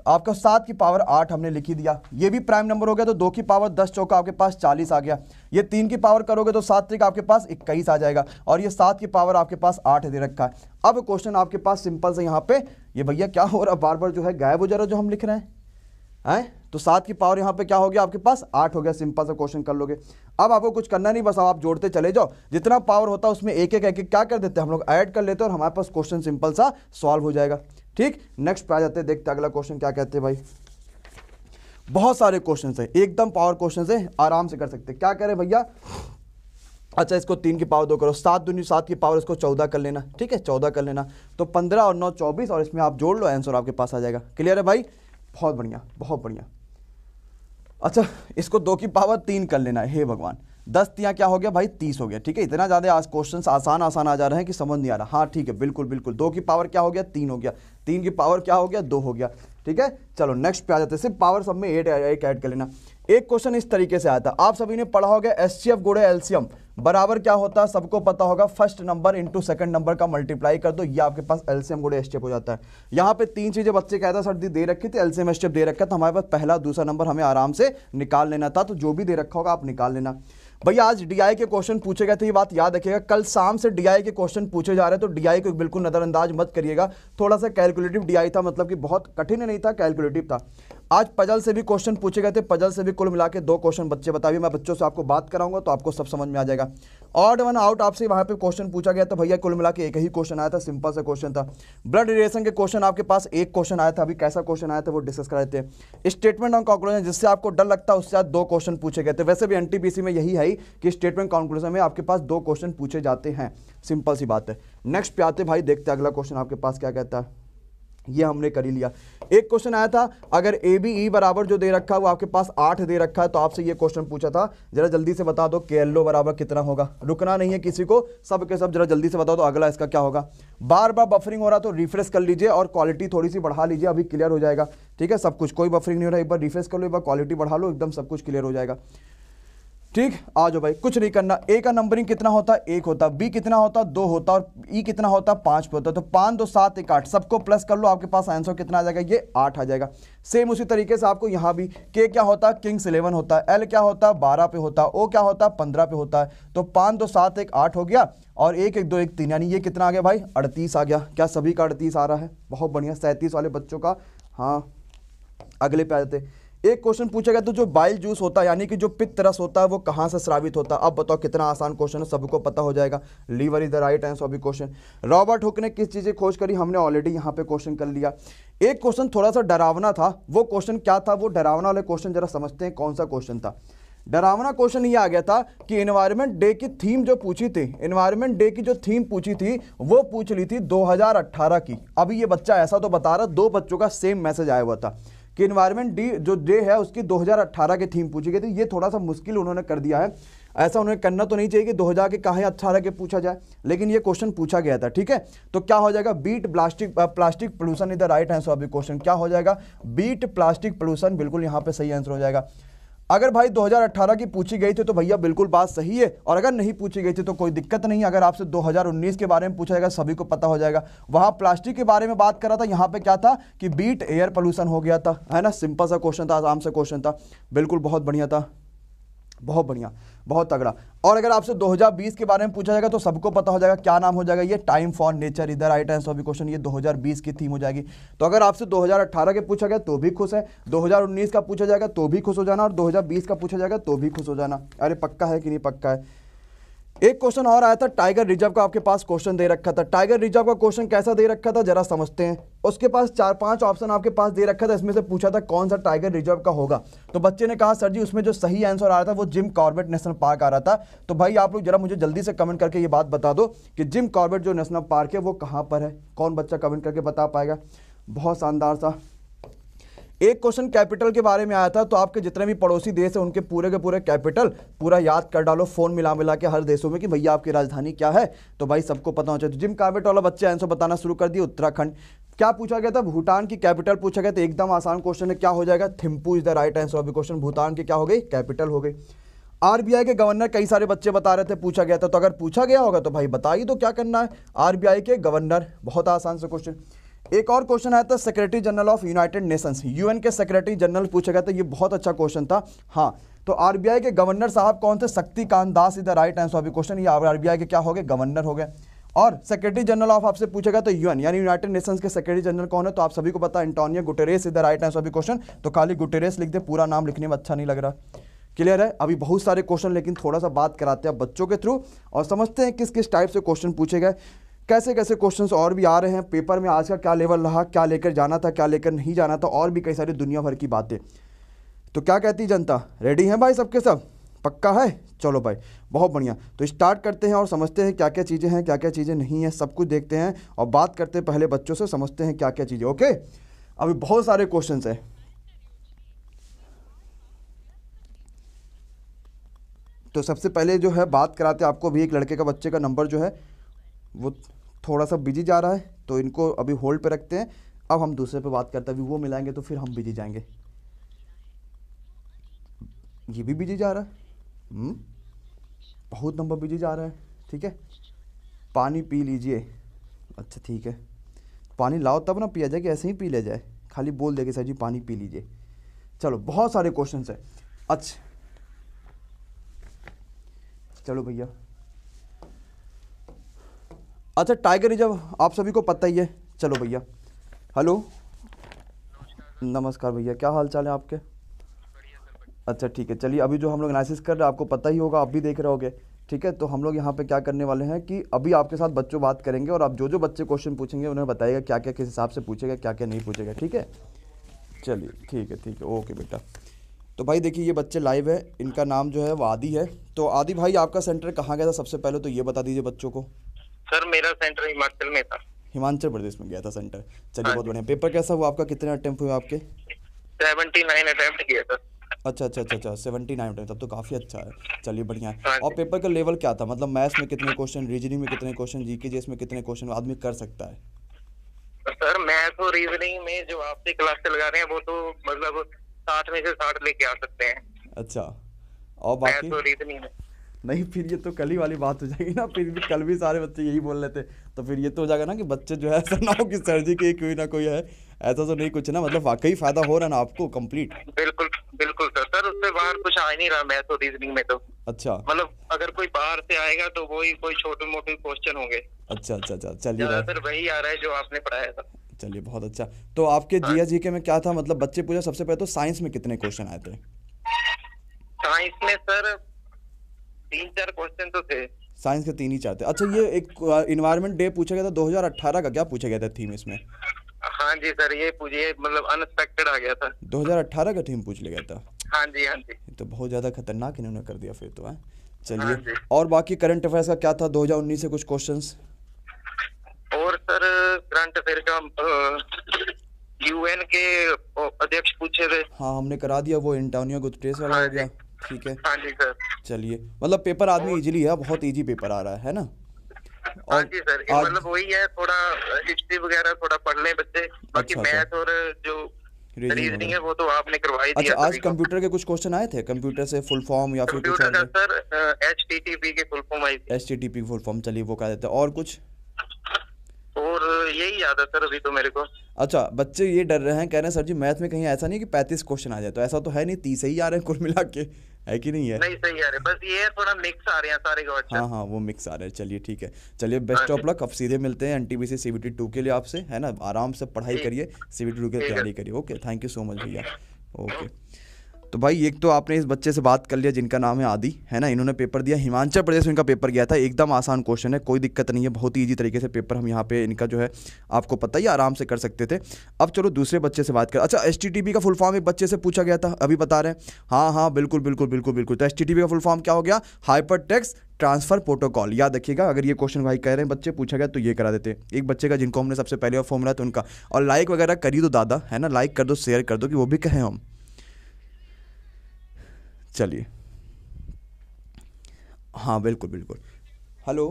Speaker 1: आपका सात की पावर आठ हमने लिख ही दिया ये भी प्राइम नंबर हो गया तो दो की पावर दस चौका आपके पास चालीस आ गया ये तीन की पावर करोगे तो सात तरीक आपके पास इक्कीस आ जाएगा और ये सात की पावर आपके पास आठ दे रखा है अब क्वेश्चन आपके पास सिंपल से यहाँ पे ये भैया क्या हो रहा बार बार जो है गायब हो जा रहा जो हम लिख रहे हैं हैं तो सात की पावर यहाँ पे क्या हो गया आपके पास आठ हो गया सिंपल सा क्वेश्चन कर लोगे अब आपको कुछ करना नहीं बस अब आप जोड़ते चले जाओ जितना पावर होता है उसमें एक एक एक क्या कर देते हैं हम लोग ऐड कर लेते हैं और हमारे पास क्वेश्चन सिंपल सा सॉल्व हो जाएगा ठीक नेक्स्ट पे आ जाते हैं देखते अगला क्वेश्चन क्या कहते हैं भाई बहुत सारे क्वेश्चन है एकदम पावर क्वेश्चन है आराम से कर सकते क्या करें भैया अच्छा इसको तीन की पावर दो करो सात दुनिया सात की पावर इसको चौदह कर लेना ठीक है चौदह कर लेना तो पंद्रह और नौ चौबीस और इसमें आप जोड़ लो आंसर आपके पास आ जाएगा क्लियर है भाई बहुत बढ़िया बहुत बढ़िया अच्छा इसको दो की पावर तीन कर लेना है हे भगवान दस तिया क्या हो गया भाई तीस हो गया ठीक है इतना ज़्यादा आज क्वेश्चन आसान आसान आ जा रहे हैं कि समझ नहीं आ रहा हाँ ठीक है बिल्कुल बिल्कुल दो की पावर क्या हो गया तीन हो गया तीन की पावर क्या हो गया दो हो गया ठीक है चलो नेक्स्ट पे आ जाते सिर्फ पावर सब में एट एक ऐड कर लेना एक क्वेश्चन इस तरीके से आता आप सभी ने पढ़ा होगा एस सी एफ गुड़े एल्सियम बराबर क्या होता है सबको पता होगा first number into second number का मल्टीप्लाई कर दो ये आपके पास एल्सियम गुड़े एस हो जाता है यहाँ पे तीन चीज़ें बच्चे कहता सर दी दे रखी थी एल्सियम एस दे रखा था हमारे पास पहला दूसरा नंबर हमें आराम से निकाल लेना था तो जो भी दे रखा होगा आप निकाल लेना भैया आज डीआई के क्वेश्चन पूछे गए थे ये बात याद रखिएगा कल शाम से डीआई के क्वेश्चन पूछे जा रहे हैं तो डीआई को बिल्कुल नज़रअंदाज मत करिएगा थोड़ा सा कैलकुलेटिव डीआई था मतलब कि बहुत कठिन नहीं था कैलकुलेटिव था आज पजल से भी क्वेश्चन पूछे गए थे पजल से भी कुल मिला के दो क्वेश्चन बच्चे बताइए मैं बच्चों से आपको बात कराऊंगा तो आपको सब समझ में आ जाएगा ऑड वन आउट आपसे वहाँ पे क्वेश्चन पूछा गया था भैया कुल मिला के एक ही क्वेश्चन आया था सिंपल सा क्वेश्चन था ब्लड रिलेशन के क्वेश्चन आपके पास एक क्वेश्चन आया था अभी कैसा क्वेश्चन आया था वो डिस्कस कर रहे थे स्टेटमेंट ऑन कॉन्क्लूजन जिससे आपको डर लगता है उससे दो क्वेश्चन पूछे गए थे वैसे भी एन में यही है कि स्टेटमेंट कॉन्क्लूजन में आपके पास दो क्वेश्चन पूछे जाते हैं सिंपल सी बात है नेक्स्ट पे आते भाई देखते अगला क्वेश्चन आपके पास क्या कहता है ये हमने कर ही लिया एक क्वेश्चन आया था अगर ए बी ई बराबर जो दे रखा है वो आपके पास आठ दे रखा है तो आपसे ये क्वेश्चन पूछा था जरा जल्दी से बता दो के एल ओ बराबर कितना होगा रुकना नहीं है किसी को सब के सब जरा जल्दी से बताओ तो अगला इसका क्या होगा बार बार बफरिंग हो रहा तो रिफ्रेश कर लीजिए और क्वालिटी थोड़ी सी बढ़ा लीजिए अभी क्लियर हो जाएगा ठीक है सब कुछ कोई बफरिंग नहीं हो रहा एक बार रिफ्रेश कर लो एक बार क्वालिटी बढ़ा लो एकदम सब कुछ क्लियर हो जाएगा ठीक आ जाओ भाई कुछ नहीं करना ए का नंबरिंग कितना होता है एक होता बी कितना होता दो होता और ई e कितना होता पांच होता तो पाँच दो सात एक आठ सबको प्लस कर लो आपके पास आंसर कितना आ जाएगा ये आठ आ जाएगा सेम उसी तरीके से आपको यहाँ भी के क्या होता है किंग्स इलेवन होता है एल क्या होता है बारह पे होता है ओ क्या होता है पंद्रह पे होता है तो पाँच दो सात एक आठ हो गया और एक एक दो एक तीन यानी ये कितना आ गया भाई अड़तीस आ गया क्या सभी का अड़तीस आ रहा है बहुत बढ़िया सैंतीस वाले बच्चों का हाँ अगले पे आ जाते एक क्वेश्चन पूछा गया तो जो बाइल जूस होता है यानी कि जो पित्त रस होता है वो कहाँ से स्रावित होता है अब बताओ कितना आसान क्वेश्चन है सबको पता हो जाएगा lever is the right answer of question Robert Hooke ने किस चीज़ की खोज करी हमने ऑलरेडी यहाँ पे क्वेश्चन कर लिया एक क्वेश्चन थोड़ा सा डरावना था वो क्वेश्चन क्या था वो डरावना वाले क्वेश्चन जरा समझते हैं कौन सा क्वेश्चन था डरावना क्वेश्चन ये आ गया था कि इन्वायरमेंट डे की थीम जो पूछी थी इन्वायरमेंट डे की जो थीम पूछी थी वो पूछ ली थी 2018 की अभी ये बच्चा ऐसा तो बता रहा दो बच्चों का सेम मैसेज आया हुआ था कि इन्वायरमेंट डी जो डे है उसकी 2018 के थीम पूछी गई थी ये थोड़ा सा मुश्किल उन्होंने कर दिया है ऐसा उन्हें करना तो नहीं चाहिए कि 2000 के कहा अठारह के पूछा जाए लेकिन ये क्वेश्चन पूछा गया था ठीक है तो क्या हो जाएगा बीट प्लास्टिक प्लास्टिक पोल्यूशन इधर right answer of the question क्या हो जाएगा बीट प्लास्टिक पोल्यूशन बिल्कुल यहाँ पे सही आंसर हो जाएगा अगर भाई 2018 की पूछी गई थी तो भैया बिल्कुल बात सही है और अगर नहीं पूछी गई थी तो कोई दिक्कत नहीं अगर आपसे 2019 के बारे में पूछा जाएगा सभी को पता हो जाएगा वहाँ प्लास्टिक के बारे में बात कर रहा था यहाँ पे क्या था कि बीट एयर पोल्यूशन हो गया था है ना सिंपल सा क्वेश्चन था आराम से क्वेश्चन था बिल्कुल बहुत बढ़िया था बहुत बढ़िया बहुत तगड़ा और अगर आपसे 2020 के बारे में पूछा जाएगा तो सबको पता हो जाएगा क्या नाम हो जाएगा ये टाइम फॉर नेचर इधर राइट एंड सभी क्वेश्चन ये 2020 की थीम हो जाएगी तो अगर आपसे 2018 के पूछा गया तो भी खुश है 2019 का पूछा जाएगा तो भी खुश हो जाना और 2020 का पूछा जाएगा तो भी खुश हो जाना अरे पक्का है कि नहीं पक्का है एक क्वेश्चन और आया था टाइगर रिजर्व का आपके पास क्वेश्चन दे रखा था टाइगर रिजर्व का क्वेश्चन कैसा दे रखा था जरा समझते हैं उसके पास चार पांच ऑप्शन आपके पास दे रखा था इसमें से पूछा था कौन सा टाइगर रिजर्व का होगा तो बच्चे ने कहा सर जी उसमें जो सही आंसर आ रहा था वो जिम कॉर्बेट नेशनल पार्क आ रहा था तो भाई आप लोग जरा मुझे जल्दी से कमेंट करके ये बात बता दो कि जिम कॉर्बेट जो नेशनल पार्क है वो कहाँ पर है कौन बच्चा कमेंट करके बता पाएगा बहुत शानदार सा एक क्वेश्चन कैपिटल के बारे में आया था तो आपके जितने भी पड़ोसी देश हैं उनके पूरे के पूरे कैपिटल पूरा याद कर डालो फोन मिला मिला के हर देशों में कि भैया आपकी राजधानी क्या है तो भाई सबको पता होना चाहिए तो जिम कार्बेट वाला बच्चे आंसर बताना शुरू कर दिए उत्तराखंड क्या पूछा गया था भूटान की कैपिटल पूछा गया तो एकदम आसान क्वेश्चन है क्या हो जाएगा Thimphu is the right answer of the question Bhutan की क्या हो गई कैपिटल हो गई आरबीआई के गवर्नर कई सारे बच्चे बता रहे थे पूछा गया था तो अगर पूछा गया होगा तो भाई बताइए तो क्या करना है आरबीआई के गवर्नर बहुत आसान से क्वेश्चन एक और क्वेश्चन आया था secretary general of United Nations UN के सेक्रेटरी जनरल पूछा गया था ये बहुत अच्छा क्वेश्चन था हाँ तो आरबीआई के गवर्नर साहब कौन थे शक्तिकांत दास इधर the right answer of question ये आरबीआई के क्या हो गए गवर्नर हो गए और सेक्रेटरी जनरल ऑफ आपसे पूछेगा तो यूएन यानी यूनाइटेड नेशंस के सेक्रेटरी जनरल कौन है तो आप सभी को पता है एंटोनियो गुटेरेस इधर राइट आंसर ऑफ क्वेश्चन तो खाली गुटेरेस लिख दे पूरा नाम लिखने में अच्छा नहीं लग रहा क्लियर है अभी बहुत सारे क्वेश्चन लेकिन थोड़ा सा बात कराते हैं बच्चों के थ्रू और समझते हैं किस किस टाइप से क्वेश्चन पूछे गए कैसे कैसे क्वेश्चंस और भी आ रहे हैं पेपर में आज का क्या लेवल रहा क्या लेकर जाना था क्या लेकर नहीं जाना था और भी कई सारी दुनिया भर की बातें तो क्या कहती जनता रेडी हैं भाई सबके सब पक्का है चलो भाई बहुत बढ़िया तो स्टार्ट करते हैं और समझते हैं क्या क्या चीज़ें हैं क्या क्या चीज़ें नहीं हैं सब कुछ देखते हैं और बात करते हैं पहले बच्चों से समझते हैं क्या क्या चीज़ें ओके अभी बहुत सारे क्वेश्चन हैं तो सबसे पहले जो है बात कराते हैं आपको भी एक लड़के का बच्चे का नंबर जो है वो थोड़ा सा बिजी जा रहा है तो इनको अभी होल्ड पे रखते हैं अब हम दूसरे पे बात करते हैं अभी वो मिलाएंगे तो फिर हम बिजी जाएंगे ये भी बिजी जा रहा है हम्म, बहुत नंबर बिजी जा रहा है ठीक है पानी पी लीजिए अच्छा ठीक है पानी लाओ तब ना पिया जाए कि ऐसे ही पी लिया जाए खाली बोल देगा सर जी पानी पी लीजिए चलो बहुत सारे क्वेश्चन हैं अच्छा चलो भैया अच्छा टाइगर रिजर्व आप सभी को पता ही है चलो भैया हेलो नमस्कार भैया क्या हाल चाल है आपके अच्छा ठीक है चलिए अभी जो हम लोग एनालिसिस कर रहे हैं आपको पता ही होगा आप भी देख रहे होगे ठीक है तो हम लोग यहाँ पे क्या करने वाले हैं कि अभी आपके साथ बच्चों बात करेंगे और आप जो जो बच्चे क्वेश्चन पूछेंगे उन्हें बताएगा क्या क्या किस हिसाब से पूछेगा क्या क्या नहीं पूछेगा ठीक है चलिए ठीक है ठीक है ओके बेटा तो भाई देखिए ये बच्चे लाइव है इनका नाम जो है वो आदि है तो आदि भाई आपका सेंटर कहाँ गया था सबसे पहले तो ये बता दीजिए बच्चों को सर मेरा सेंटर हिमाचल में था हिमाचल प्रदेश में गया था सेंटर चलिए हाँ बहुत बढ़िया पेपर कैसा हुआ आपका कितने अटेम्प्ट हुए आपके सेवेंटी नाइन अटेम्प्ट किया सर अच्छा अच्छा अच्छा अच्छा सेवेंटी नाइन तब तो काफ़ी अच्छा है चलिए बढ़िया है हाँ और पेपर का लेवल क्या था मतलब मैथ्स में कितने क्वेश्चन रीजनिंग में कितने क्वेश्चन जीके में कितने क्वेश्चन आदमी कर सकता है
Speaker 2: सर मैथ और रीजनिंग में जो आपसे क्लास से लगा रहे हैं वो तो मतलब साठ में से साठ लेके आ सकते हैं
Speaker 1: अच्छा और बाकी रीजनिंग में नहीं फिर ये तो कल ही वाली बात हो जाएगी ना फिर भी कल भी सारे बच्चे यही बोल रहे थे तो फिर ये तो हो जाएगा ना कि बच्चे जो है ऐसा ना हो कि सर जी के कोई ना कोई है ऐसा तो नहीं कुछ ना मतलब वाकई फायदा हो रहा है ना आपको कम्प्लीट बिल्कुल
Speaker 2: बिल्कुल सर सर उससे बाहर कुछ आ नहीं रहा मैं तो रीजनिंग में तो अच्छा मतलब अगर कोई बाहर से आएगा तो वही कोई छोटे मोटे क्वेश्चन होंगे
Speaker 1: अच्छा अच्छा अच्छा, अच्छा चलिए ज्यादातर
Speaker 2: वही आ रहा है जो आपने पढ़ाया था
Speaker 1: चलिए बहुत अच्छा तो आपके जिया जी के में क्या था मतलब बच्चे पूछा सबसे पहले तो साइंस में कितने क्वेश्चन आए थे
Speaker 2: साइंस में सर तीन चार क्वेश्चन तो थे
Speaker 1: साइंस के तीन ही चाहते अच्छा ये एक इन्वायरमेंट डे पूछा गया था 2018 का क्या पूछा गया था थीम इसमें
Speaker 2: हाँ जी सर ये पूछिए मतलब अनएक्सपेक्टेड आ गया था
Speaker 1: 2018 का थीम पूछ लिया गया था
Speaker 2: हाँ जी हाँ जी
Speaker 1: तो बहुत ज्यादा खतरनाक इन्होंने कर दिया फिर तो है हाँ चलिए हाँ और बाकी करंट अफेयर्स का क्या था 2019 से कुछ क्वेश्चंस
Speaker 2: और सर करंट अफेयर का यूएन के अध्यक्ष पूछे थे
Speaker 1: हाँ हमने करा दिया वो एंटोनियो गुतरेस वाला हाँ हो गया ठीक है हाँ जी सर चलिए मतलब पेपर आदमी इजीली है बहुत इजी पेपर आ रहा है ना हाँ और जी सर आज... मतलब वही है
Speaker 2: थोड़ा हिस्ट्री वगैरह थोड़ा पढ़ लें बच्चे
Speaker 1: बाकी मैथ अच्छा, अच्छा। और जो रीजनिंग है
Speaker 2: वो तो आपने करवाई दिया अच्छा आज
Speaker 1: कंप्यूटर तो। के कुछ क्वेश्चन आए थे कंप्यूटर से फुल फॉर्म या फिर कुछ सर
Speaker 2: एचटीटीपी के फुल फॉर्म आई
Speaker 1: एचटीटीपी फुल फॉर्म चलिए वो कह देते और कुछ
Speaker 2: और यही याद है सर अभी तो मेरे को
Speaker 1: अच्छा बच्चे ये डर रहे हैं कह रहे हैं सर जी मैथ में कहीं ऐसा नहीं कि पैंतीस क्वेश्चन आ जाए तो ऐसा तो है नहीं तीस ही आ रहे हैं कुल मिला के है कि नहीं है नहीं
Speaker 2: सही है बस ये थोड़ा मिक्स आ रहे हैं सारे गॉड
Speaker 1: हाँ हाँ वो मिक्स आ रहे हैं चलिए ठीक है चलिए बेस्ट ऑफ लक अब सीधे मिलते हैं एनटीबीसी सीबीटी 2 के लिए आपसे है ना आराम से पढ़ाई करिए सीबीटी 2 की तैयारी करिए okay thank you so much भैया ओके तो भाई एक तो आपने इस बच्चे से बात कर लिया जिनका नाम है आदि है ना इन्होंने पेपर दिया हिमाचल प्रदेश में इनका पेपर गया था एकदम आसान क्वेश्चन है कोई दिक्कत नहीं है बहुत ही ईजी तरीके से पेपर हम यहाँ पे इनका जो है आपको पता ही आराम से कर सकते थे अब चलो दूसरे बच्चे से बात कर अच्छा एस का फुल फॉर्म एक बच्चे से पूछा गया था अभी बता रहे हैं हाँ हाँ बिल्कुल बिल्कुल बिल्कुल बिल्कुल तो एस का फुल फॉर्म क्या हो गया हाइपर ट्रांसफर प्रोटोकॉल याद रखिएगा अगर ये क्वेश्चन भाई कह रहे हैं बच्चे पूछा गया तो ये करा देते एक बच्चे का जिनको हमने सबसे पहले फॉर्म लिया तो उनका और लाइक वगैरह करी दो दादा है ना लाइक कर दो शेयर कर दो कि वो भी कहें हम चलिए हाँ बिल्कुल बिल्कुल हेलो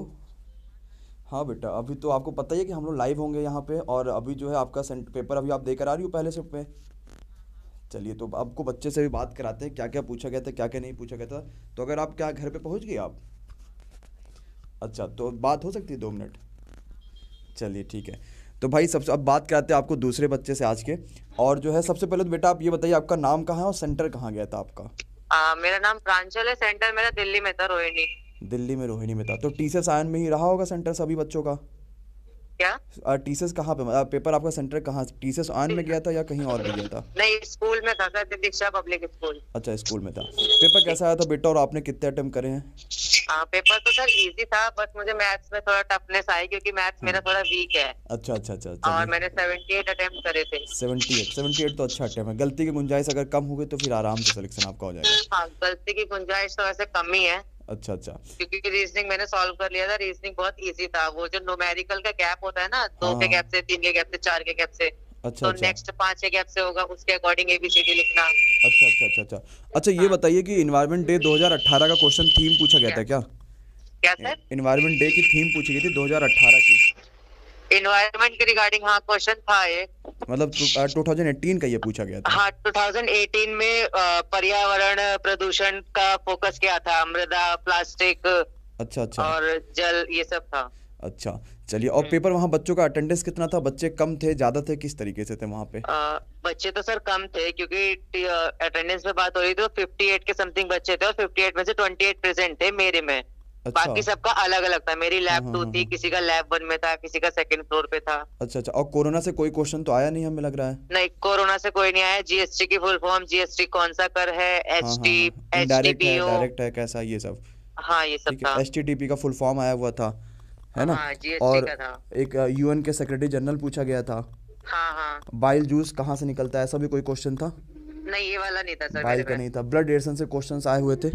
Speaker 1: हाँ बेटा अभी तो आपको पता ही है कि हम लोग लाइव होंगे यहाँ पे और अभी जो है आपका सेंट पेपर अभी आप देकर आ रही हो पहले शिफ्ट पे चलिए तो आपको बच्चे से भी बात कराते हैं क्या क्या पूछा गया था क्या क्या नहीं पूछा गया था तो अगर आप क्या घर पे पहुँच गए आप अच्छा तो बात हो सकती है दो मिनट चलिए ठीक है तो भाई सबसे अब बात कराते हैं आपको दूसरे बच्चे से आज के और जो है सबसे पहले तो बेटा आप ये बताइए आपका नाम कहाँ है और सेंटर कहाँ गया था आपका
Speaker 3: मेरा नाम प्रांचल है सेंटर मेरा दिल्ली में था रोहिणी
Speaker 1: दिल्ली में रोहिणी में था तो टीसीएस आयन में ही रहा होगा सेंटर सभी बच्चों का क्या टीसीएस uh, कहाँ पे मतलब पेपर आपका सेंटर कहाँ टीसीएस ऑन में गया था या कहीं और भी गया था
Speaker 3: नहीं स्कूल में था सर दीक्षा पब्लिक स्कूल
Speaker 1: अच्छा स्कूल में था पेपर कैसा आया था बेटा और आपने कितने अटेम्प्ट करे हैं
Speaker 3: आ, uh, पेपर तो सर इजी था बस मुझे मैथ्स में थोड़ा टफनेस आई क्योंकि मैथ्स मेरा hmm. थोड़ा वीक है
Speaker 1: अच्छा अच्छा अच्छा, अच्छा और मैंने
Speaker 3: 78 अटेम्प्ट करे थे
Speaker 1: 78 78 तो अच्छा अटेम्प्ट है गलती की गुंजाइश अगर कम हो गई तो फिर आराम से सिलेक्शन आपका हो जाएगा
Speaker 3: हाँ गलती की गुंजाइश तो वैसे कम ही है अच्छा अच्छा क्योंकि रीजनिंग मैंने सॉल्व कर लिया था रीजनिंग बहुत इजी था वो जो नोमेरिकल का गैप होता है ना दो के गैप हाँ। से तीन के गैप से चार के गैप से
Speaker 1: अच्छा तो नेक्स्ट
Speaker 3: अच्छा। पांच के गैप से होगा उसके अकॉर्डिंग एबीसीडी लिखना अच्छा
Speaker 1: अच्छा अच्छा अच्छा अच्छा ये हाँ। बताइए कि एनवायरमेंट डे 2018 का क्वेश्चन थीम पूछा गया था क्या
Speaker 3: क्या सर
Speaker 1: एनवायरमेंट डे की थीम पूछी गई थी 2018 की
Speaker 3: एनवायरमेंट के रिगार्डिंग हाँ क्वेश्चन था ये
Speaker 1: मतलब 2018 uh, का ये पूछा गया था हाँ
Speaker 3: 2018 में uh, पर्यावरण प्रदूषण का फोकस क्या था मृदा प्लास्टिक
Speaker 1: अच्छा अच्छा और
Speaker 3: जल ये सब था
Speaker 1: अच्छा चलिए और पेपर हम्म। वहाँ बच्चों का अटेंडेंस कितना था बच्चे कम थे ज्यादा थे किस तरीके से थे वहाँ पे
Speaker 3: आ, बच्चे तो सर कम थे क्योंकि अटेंडेंस uh, में बात हो रही थी तो 58 के समथिंग बच्चे थे और 58 में से 28 प्रेजेंट थे मेरे में अच्छा। बाकी सबका अलग अलग था मेरी लैब टू हाँ, तो हाँ, थी हाँ। किसी का लैब वन में था किसी का सेकंड फ्लोर पे था
Speaker 1: अच्छा अच्छा और कोरोना से कोई क्वेश्चन तो आया नहीं हमें लग रहा है
Speaker 3: नहीं कोरोना से कोई नहीं आया जीएसटी की फुल फॉर्म जीएसटी कौन सा कर है एच
Speaker 1: टी डायरेक्ट है कैसा ये सब
Speaker 3: हाँ ये सब एस
Speaker 1: था एच का फुल फॉर्म आया हुआ था है ना और एक यूएन uh, के सेक्रेटरी जनरल पूछा गया था बाइल जूस कहाँ से निकलता है ऐसा भी कोई क्वेश्चन था
Speaker 3: नहीं ये वाला नहीं था सर बाइल का नहीं
Speaker 1: था ब्लड रिलेशन से क्वेश्चंस आए हुए थे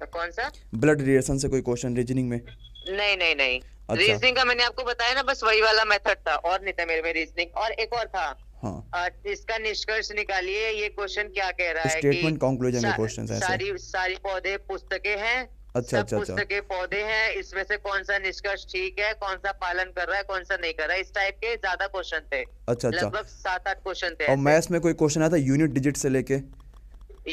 Speaker 1: तो कौन सा ब्लड रिलेशन से कोई क्वेश्चन रीजनिंग में
Speaker 3: नहीं नहीं नहीं अच्छा। रीजनिंग का मैंने आपको बताया ना बस वही वाला मेथड था और नहीं था मेरे में रीजनिंग और एक और था हाँ। इसका निष्कर्ष निकालिए ये क्वेश्चन क्या कह रहा है स्टेटमेंट कंक्लूजन में क्वेश्चन है सारी सारी पौधे
Speaker 1: पुस्तकें हैं अच्छा, अच्छा अच्छा पुस्तकें पौधे हैं इसमें से कौन सा
Speaker 3: निष्कर्ष ठीक है कौन सा पालन कर रहा है कौन सा नहीं कर रहा है इस टाइप के ज्यादा क्वेश्चन थे अच्छा अच्छा लगभग सात आठ क्वेश्चन थे और मैथ्स
Speaker 1: में कोई क्वेश्चन आया था यूनिट डिजिट से लेके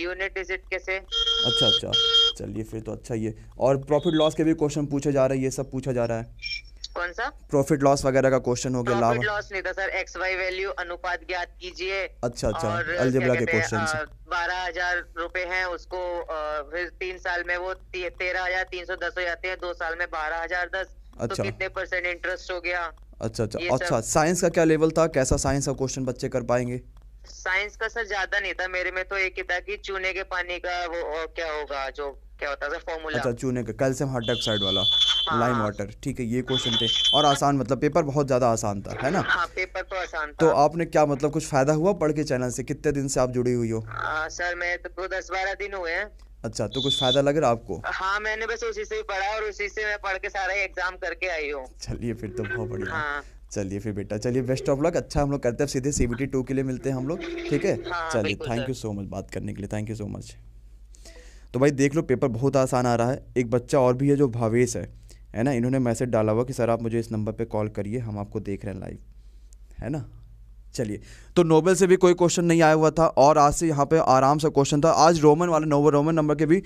Speaker 3: यूनिट इट कैसे
Speaker 1: अच्छा अच्छा चलिए फिर तो अच्छा ये और प्रॉफिट लॉस के भी क्वेश्चन पूछे जा रहे हैं ये सब पूछा जा रहा है कौन सा प्रॉफिट लॉस वगैरह का क्वेश्चन हो गया लाभ लॉस नहीं था सर एक्स वाई वैल्यू अनुपात ज्ञात कीजिए अच्छा अच्छा अलजेब्रा के क्वेश्चन बारह हजार रूपए है उसको
Speaker 3: आ, फिर तीन साल में वो तेरह हजार तीन सौ दस हो जाते हैं दो
Speaker 1: साल में बारह हजार दस तो अच्छा कितने परसेंट इंटरेस्ट हो गया अच्छा अच्छा अच्छा साइंस का क्या लेवल था कैसा साइंस का क्वेश्चन बच्चे कर पाएंगे साइंस
Speaker 3: का सर ज्यादा नहीं था मेरे में तो एक ही था कि चूने के पानी का
Speaker 1: वो क्या होगा जो क्या होता था फॉर्मूला अच्छा चूने का कैल्शियम हाइड्रोक्साइड हाँ। वाला लाइम वाटर ठीक है ये क्वेश्चन थे और आसान मतलब पेपर बहुत ज़्यादा आसान था है ना हाँ, पेपर तो आसान तो था तो आपने क्या मतलब कुछ फ़ायदा हुआ पढ़ के चैनल से कितने दिन से आप जुड़ी हुई हो
Speaker 3: आ, सर मैं तो दस बारह दिन हुए हैं
Speaker 1: अच्छा तो कुछ फायदा लग रहा आपको
Speaker 3: हाँ मैंने बस उसी से पढ़ा और उसी से मैं पढ़ के सारा एग्जाम करके आई हूँ
Speaker 1: चलिए फिर तो बहुत बढ़िया हाँ। चलिए फिर बेटा चलिए बेस्ट ऑफ लक अच्छा हम लोग करते हैं सीधे सी बी टू के लिए मिलते हैं हम लोग ठीक है हाँ, चलिए थैंक यू सो मच बात करने के लिए थैंक यू सो मच तो भाई देख लो पेपर बहुत आसान आ रहा है एक बच्चा और भी है जो भावेश है है ना इन्होंने मैसेज डाला हुआ कि सर आप मुझे इस नंबर पे कॉल करिए हम आपको देख रहे हैं लाइव है ना चलिए तो नोबेल से भी कोई क्वेश्चन नहीं आया हुआ था और आज से यहाँ पे आराम से क्वेश्चन था आज रोमन वाले नोबल रोमन नंबर के भी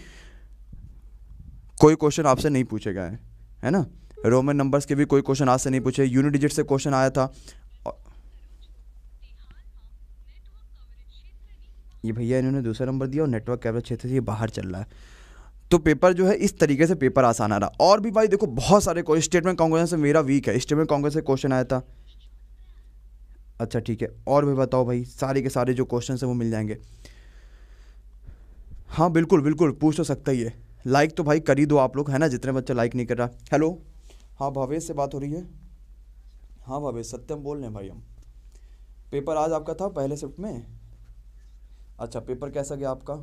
Speaker 1: कोई क्वेश्चन आपसे नहीं पूछे गए हैं है ना रोमन नंबर्स के भी कोई क्वेश्चन आज से नहीं पूछे यूनिट डिजिट से क्वेश्चन आया था ये भैया इन्होंने दूसरा नंबर दिया और नेटवर्क कैबल क्षेत्र से ये बाहर चल रहा है तो पेपर जो है इस तरीके से पेपर आसान आ रहा और भी भाई देखो बहुत सारे स्टेटमेंट कांग्रेस से मेरा वीक है स्टेटमेंट कांग्रेस से क्वेश्चन आया था अच्छा ठीक है और भी बताओ भाई सारे के सारे जो क्वेश्चन हैं वो मिल जाएंगे हाँ बिल्कुल बिल्कुल पूछ तो सकता ही है लाइक तो भाई कर ही दो आप लोग है ना जितने बच्चे लाइक नहीं कर रहा हेलो हाँ भावेश से बात हो रही है हाँ भावेश सत्यम बोल रहे हैं भाई हम पेपर आज आपका था पहले शिफ्ट में अच्छा पेपर कैसा गया आपका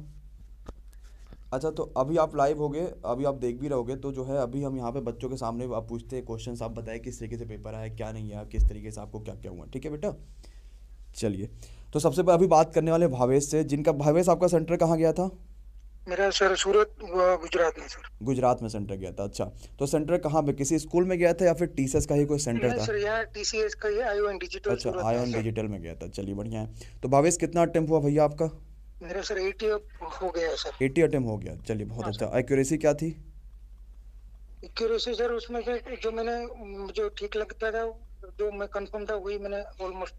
Speaker 1: अच्छा तो अभी आप लाइव हो गए अभी आप देख भी रहोगे तो जो है अभी हम यहाँ पे बच्चों के सामने आप पूछते हैं क्वेश्चन आप बताएं किस तरीके से पेपर आया क्या नहीं आया किस तरीके से आपको क्या क्या हुआ ठीक है बेटा चलिए तो सबसे पहले अभी बात करने वाले भावेश से जिनका भावेश आपका सेंटर कहाँ गया था
Speaker 4: मेरा सर सूरत गुजरात में सर
Speaker 1: गुजरात में सेंटर गया था अच्छा तो सेंटर कहाँ पे किसी स्कूल में गया था या फिर टीसीएस का ही कोई सेंटर था सर
Speaker 4: यहाँ टीसीएस का ही आयोन डिजिटल अच्छा
Speaker 1: आयोन डिजिटल में गया था चलिए बढ़िया है तो भावेश कितना अटेम्प हुआ भैया आपका
Speaker 4: मेरा सर 80 हो गया
Speaker 1: सर 80 अटेम्प हो गया चलिए बहुत हाँ, अच्छा एक्यूरेसी क्या थी
Speaker 4: एक्यूरेसी सर उसमें जो मैंने जो ठीक लगता था जो मैं कंफर्म था वही मैंने ऑलमोस्ट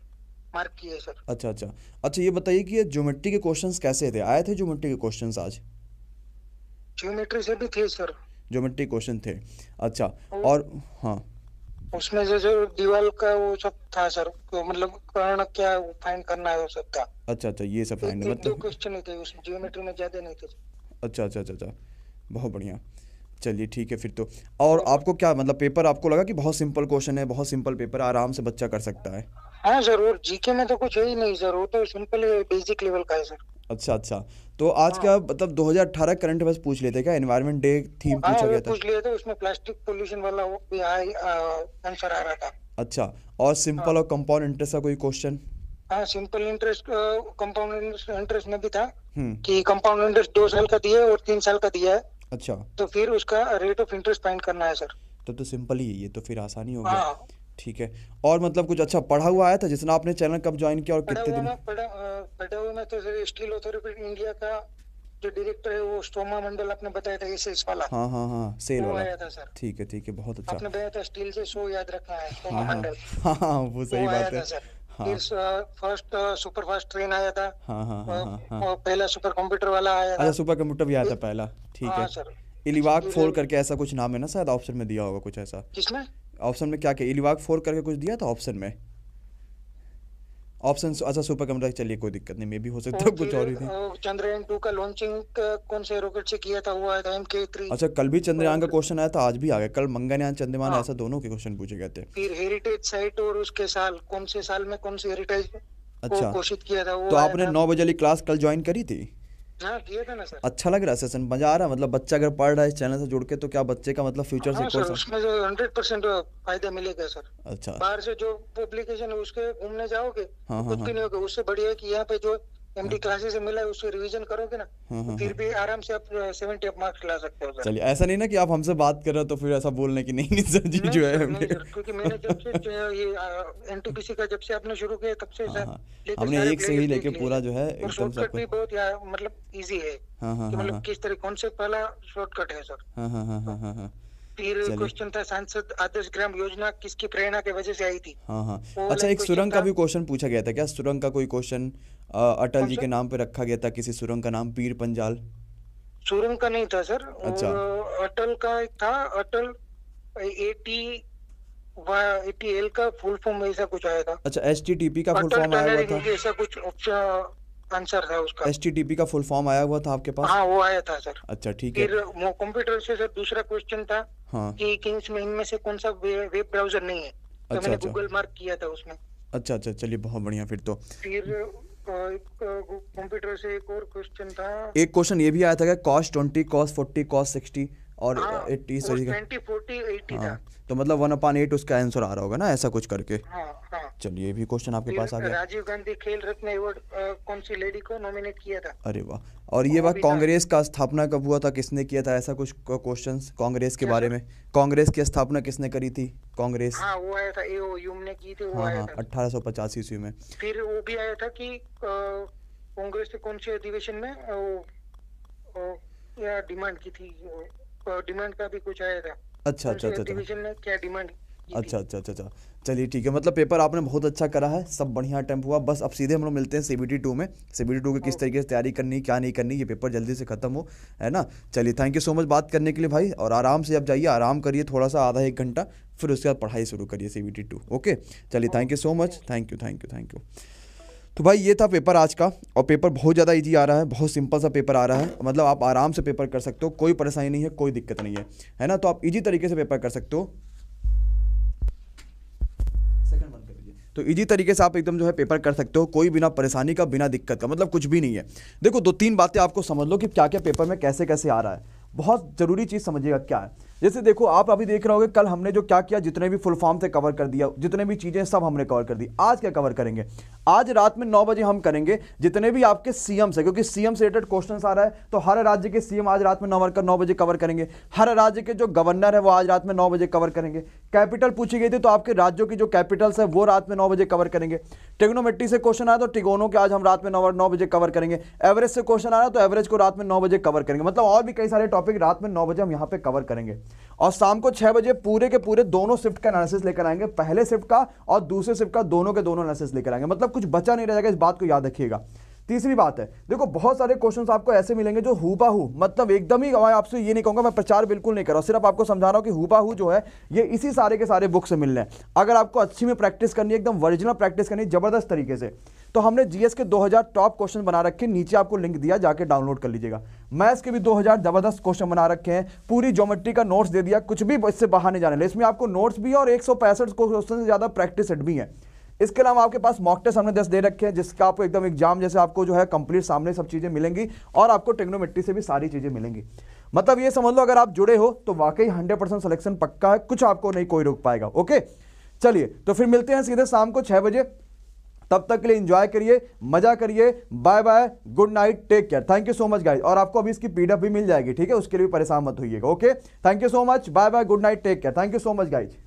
Speaker 4: मार्क किया सर
Speaker 1: अच्छा अच्छा अच्छा ये बताइए कि ये ज्योमेट्री के क्वेश्चंस कैसे थे आए थे ज्योमेट्री के क्वेश्चंस आज
Speaker 4: ज्योमेट्री से भी थे सर
Speaker 1: ज्योमेट्री क्वेश्चन थे अच्छा हाँ। और हाँ
Speaker 4: उसमें जैसे दीवार का वो सब था सर तो मतलब कारण क्या फाइंड करना है वो सब का
Speaker 1: अच्छा अच्छा ये सब फाइंड तो मतलब दो
Speaker 4: क्वेश्चन थे उस ज्योमेट्री में ज्यादा नहीं थे
Speaker 1: अच्छा, अच्छा अच्छा अच्छा बहुत बढ़िया चलिए ठीक है फिर तो और आपको क्या मतलब पेपर आपको लगा कि बहुत सिंपल क्वेश्चन है बहुत सिंपल पेपर आराम से बच्चा कर सकता है
Speaker 4: हाँ जरूर जीके में तो कुछ है ही नहीं सर वो तो सिंपल बेसिक लेवल का है सर
Speaker 1: अच्छा अच्छा तो आज हाँ। का मतलब 2018 करंट बस पूछ लेते क्या एनवायरमेंट डे थीम पूछा गया था पूछ
Speaker 4: लिए थे उसमें प्लास्टिक पोल्यूशन वाला भी आंसर आ रहा था
Speaker 1: अच्छा और सिंपल हाँ। और कंपाउंड इंटरेस्ट का कोई क्वेश्चन
Speaker 4: हाँ सिंपल इंटरेस्ट कंपाउंड इंटरेस्ट में भी था हम्म। कि कंपाउंड इंटरेस्ट दो साल का दिया है और तीन साल का दिया है अच्छा तो फिर उसका रेट ऑफ इंटरेस्ट फाइंड करना है सर
Speaker 1: तो, तो सिंपल ही है ये तो फिर आसानी हो गया हाँ। ठीक है और मतलब कुछ अच्छा पढ़ा हुआ आया था जिसने आपने चैनल कब ज्वाइन किया और कितने दिन पढ़ा हुआ मैं तो
Speaker 4: स्टील अथॉरिटी इंडिया का जो डायरेक्टर है वो स्टोमा मंडल आपने बताया था ये सेल्स वाला हाँ हाँ
Speaker 1: हाँ सेल वाला आया था सर ठीक है ठीक है बहुत अच्छा आपने बताया था स्टील से शो याद रखना है स्टोमा हाँ, मंडल हाँ, हाँ हाँ वो सही बात है फर्स्ट सुपर फास्ट ट्रेन आया था हाँ हाँ हाँ, हाँ, हाँ।
Speaker 4: पहला सुपर कंप्यूटर वाला आया
Speaker 1: अच्छा सुपर कंप्यूटर भी आया था पहला ठीक है इलिवाक अच्छा, फोर करके ऐसा कुछ नाम है ना शायद ऑप्शन में दिया होगा कुछ ऐसा किसमें ऑप्शन में क्या क्या इलिवाग फोर करके कुछ दिया था ऑप्शन में ऑप्शन अच्छा सुपर कंप्यूटर चलिए कोई दिक्कत नहीं मे भी हो सकता है कुछ और ही थी
Speaker 4: चंद्रयान टू का लॉन्चिंग कौन से रॉकेट से किया था वो आया था एमके
Speaker 1: थ्री अच्छा कल भी चंद्रयान का क्वेश्चन आया था आज भी आ गया कल मंगनयान चंद्रमान हाँ। ऐसा दोनों के क्वेश्चन पूछे गए थे
Speaker 4: फिर हेरिटेज साइट और उसके साल कौन से साल में कौन से हेरिटेज अच्छा घोषित किया था वो तो आपने नौ बजे
Speaker 1: वाली क्लास कल ज्वाइन करी थी
Speaker 4: हाँ, अच्छा
Speaker 1: लग रहा है सेशन मजा आ रहा है मतलब बच्चा अगर पढ़ रहा है इस चैनल से जुड़ के तो क्या बच्चे का मतलब फ्यूचर सिक्योर हाँ सर उसमें
Speaker 4: जो हंड्रेड परसेंट फायदा मिलेगा सर अच्छा बाहर से जो पब्लिकेशन है उसके घूमने
Speaker 1: जाओगे हाँ, तो हाँ कुछ हाँ,
Speaker 4: नहीं होगा उससे बढ़िया है कि यहाँ पे जो एमडी क्लासेस हाँ। से मिला है उसको रिवीजन करोगे
Speaker 1: ना हाँ, हाँ, फिर
Speaker 4: भी आराम से आप सेवेंटी अप
Speaker 1: मार्क्स ला सकते हो चलिए ऐसा नहीं ना कि आप हमसे बात कर रहे हो तो फिर ऐसा बोलने की नहीं सर जी जो है क्योंकि मैंने जब से
Speaker 4: ये एनटीपीसी का जब से आपने शुरू किया तब से हमने एक से ही लेके पूरा
Speaker 1: जो है एकदम सब भी
Speaker 4: बहुत मतलब इजी है मतलब किस तरह कौन से पहला शॉर्टकट है
Speaker 1: सर फिर क्वेश्चन
Speaker 4: था सांसद आदर्श ग्राम योजना किसकी प्रेरणा के वजह से आई थी
Speaker 1: हाँ हाँ अच्छा एक सुरंग का भी क्वेश्चन पूछा गया था क्या सुरंग का कोई क्वेश्चन अटल जी के नाम पर रखा गया था किसी सुरंग का नाम पीर पंजाल
Speaker 4: सुरंग का नहीं था सर अच्छा अटल का था अटल एटी एटीएल का फुल फॉर्म ऐसा कुछ आया था
Speaker 1: अच्छा एस का फुल फॉर्म आया हुआ था
Speaker 4: ऐसा कुछ आंसर था
Speaker 1: उसका एस का फुल फॉर्म आया हुआ था आपके पास हाँ
Speaker 4: वो आया था सर
Speaker 1: अच्छा ठीक है फिर
Speaker 4: कंप्यूटर से सर दूसरा क्वेश्चन था हाँ इसमें इनमें से कौन सा वेब वे ब्राउजर नहीं है
Speaker 1: तो अच्छा, मैंने गूगल अच्छा।
Speaker 4: मार्क किया था उसमें
Speaker 1: अच्छा अच्छा चलिए बहुत बढ़िया फिर तो
Speaker 4: फिर कंप्यूटर से एक और क्वेश्चन था
Speaker 1: एक क्वेश्चन ये भी आया था cost twenty cost forty cost sixty और हाँ, एट्टी सॉरी हाँ तो मतलब वन अपान एट उसका आंसर आ रहा होगा ना ऐसा कुछ करके हाँ, हाँ। चलिए भी क्वेश्चन आपके पास आ गया राजीव
Speaker 4: गांधी खेल रत्न अवार्ड कौन सी लेडी को नॉमिनेट किया था
Speaker 1: अरे वाह और ये बात कांग्रेस का स्थापना कब हुआ था किसने किया था ऐसा कुछ क्वेश्चन कांग्रेस के बारे में कांग्रेस की स्थापना किसने करी थी कांग्रेस हाँ
Speaker 4: वो आया था यूम ने की थी वो हाँ,
Speaker 1: अठारह सौ पचास ईस्वी में
Speaker 4: फिर वो भी आया था की कांग्रेस ने कौन से अधिवेशन में डिमांड की थी डिमांड का भी कुछ आया था
Speaker 1: अच्छा अच्छा अच्छा, अच्छा। क्या डिमांड अच्छा अच्छा अच्छा अच्छा चलिए ठीक है मतलब पेपर आपने बहुत अच्छा करा है सब बढ़िया अटैम्प हुआ बस अब सीधे हम लोग मिलते हैं सीबीटी टू में सीबीटी टू की किस तरीके से तैयारी करनी क्या नहीं करनी ये पेपर जल्दी से खत्म हो है ना चलिए थैंक यू सो मच बात करने के लिए भाई और आराम से आप जाइए आराम करिए थोड़ा सा आधा एक घंटा फिर उसके बाद पढ़ाई शुरू करिए सी टू ओके चलिए thank you so much thank you thank you thank you तो भाई ये था पेपर आज का और पेपर बहुत ज़्यादा इजी आ रहा है बहुत सिंपल सा पेपर आ रहा है मतलब आप आराम से पेपर कर सकते हो कोई परेशानी नहीं है कोई दिक्कत नहीं है है ना तो आप इजी तरीके से पेपर कर सकते हो तो इजी तरीके से आप एकदम जो है पेपर कर सकते हो कोई बिना परेशानी का बिना दिक्कत का मतलब कुछ भी नहीं है देखो दो तीन बातें आपको समझ लो कि क्या क्या पेपर में कैसे कैसे आ रहा है बहुत ज़रूरी चीज़ समझिएगा क्या है जैसे देखो आप अभी देख रहे होगे कल हमने जो क्या किया जितने भी फुल फॉर्म थे कवर कर दिया जितने भी चीज़ें सब हमने कवर कर दी आज क्या कवर करेंगे आज रात में नौ बजे हम करेंगे जितने भी आपके सीएम से क्योंकि सीएम से रिलेटेड क्वेश्चन आ रहा है तो हर राज्य के सीएम आज रात में नौ कर नौ बजे कवर करेंगे हर राज्य के जो गवर्नर है वो आज रात में नौ बजे कवर करेंगे कैपिटल पूछी गई थी तो आपके राज्यों की जो कैपिटल्स है वो रात में नौ बजे कवर करेंगे टेक्नोमेट्री से क्वेश्चन आया तो टिगोनों के आज हम रात में नौ नौ बजे कवर करेंगे एवरेज से क्वेश्चन आ रहा है तो एवरेज को रात में नौ बजे कवर करेंगे मतलब और भी कई सारे टॉपिक रात में नौ बजे हम यहाँ पे कवर करेंगे और शाम को छह बजे पूरे के पूरे दोनों शिफ्ट का एनालिसिस लेकर आएंगे पहले शिफ्ट का और दूसरे शिफ्ट का दोनों के दोनों एनालिसिस लेकर आएंगे मतलब कुछ बचा नहीं रहेगा इस बात को याद रखिएगा तीसरी बात है देखो बहुत सारे क्वेश्चन आपको ऐसे मिलेंगे जो हुबा हु मतलब एकदम ही मैं आपसे ये नहीं कहूँगा मैं प्रचार बिल्कुल नहीं कर रहा सिर्फ आपको समझा रहा हूँ कि हुपा हु जो है ये इसी सारे के सारे बुक से मिल रहे हैं अगर आपको अच्छी में प्रैक्टिस करनी है एकदम ओरिजिनल प्रैक्टिस करनी है जबरदस्त तरीके से तो हमने जीएस के 2000 टॉप क्वेश्चन बना रखे नीचे आपको लिंक दिया जाके डाउनलोड कर लीजिएगा मैथ्स के भी 2000 जबरदस्त क्वेश्चन बना रखे हैं पूरी ज्योमेट्री का नोट्स दे दिया कुछ भी इससे बाहर नहीं जाने इसमें आपको नोट्स भी है और एक सौ क्वेश्चन से ज़्यादा प्रैक्टिस सेट भी है इसके अलावा आपके पास मॉक टेस्ट हमने दस दे रखे हैं जिसका आपको एकदम एग्जाम जैसे आपको जो है कंप्लीट सामने सब चीज़ें मिलेंगी और आपको टेक्नोमेट्री से भी सारी चीज़ें मिलेंगी मतलब ये समझ लो अगर आप जुड़े हो तो वाकई हंड्रेड परसेंट सिलेक्शन पक्का है कुछ आपको नहीं कोई रोक पाएगा ओके चलिए तो फिर मिलते हैं सीधे शाम को छः बजे तब तक के लिए इंजॉय करिए मजा करिए bye bye good night take care thank you so much guys और आपको अभी इसकी पीडीएफ भी मिल जाएगी ठीक है उसके लिए परेशान मत होइएगा okay thank you so much bye bye good night take care thank you so much guys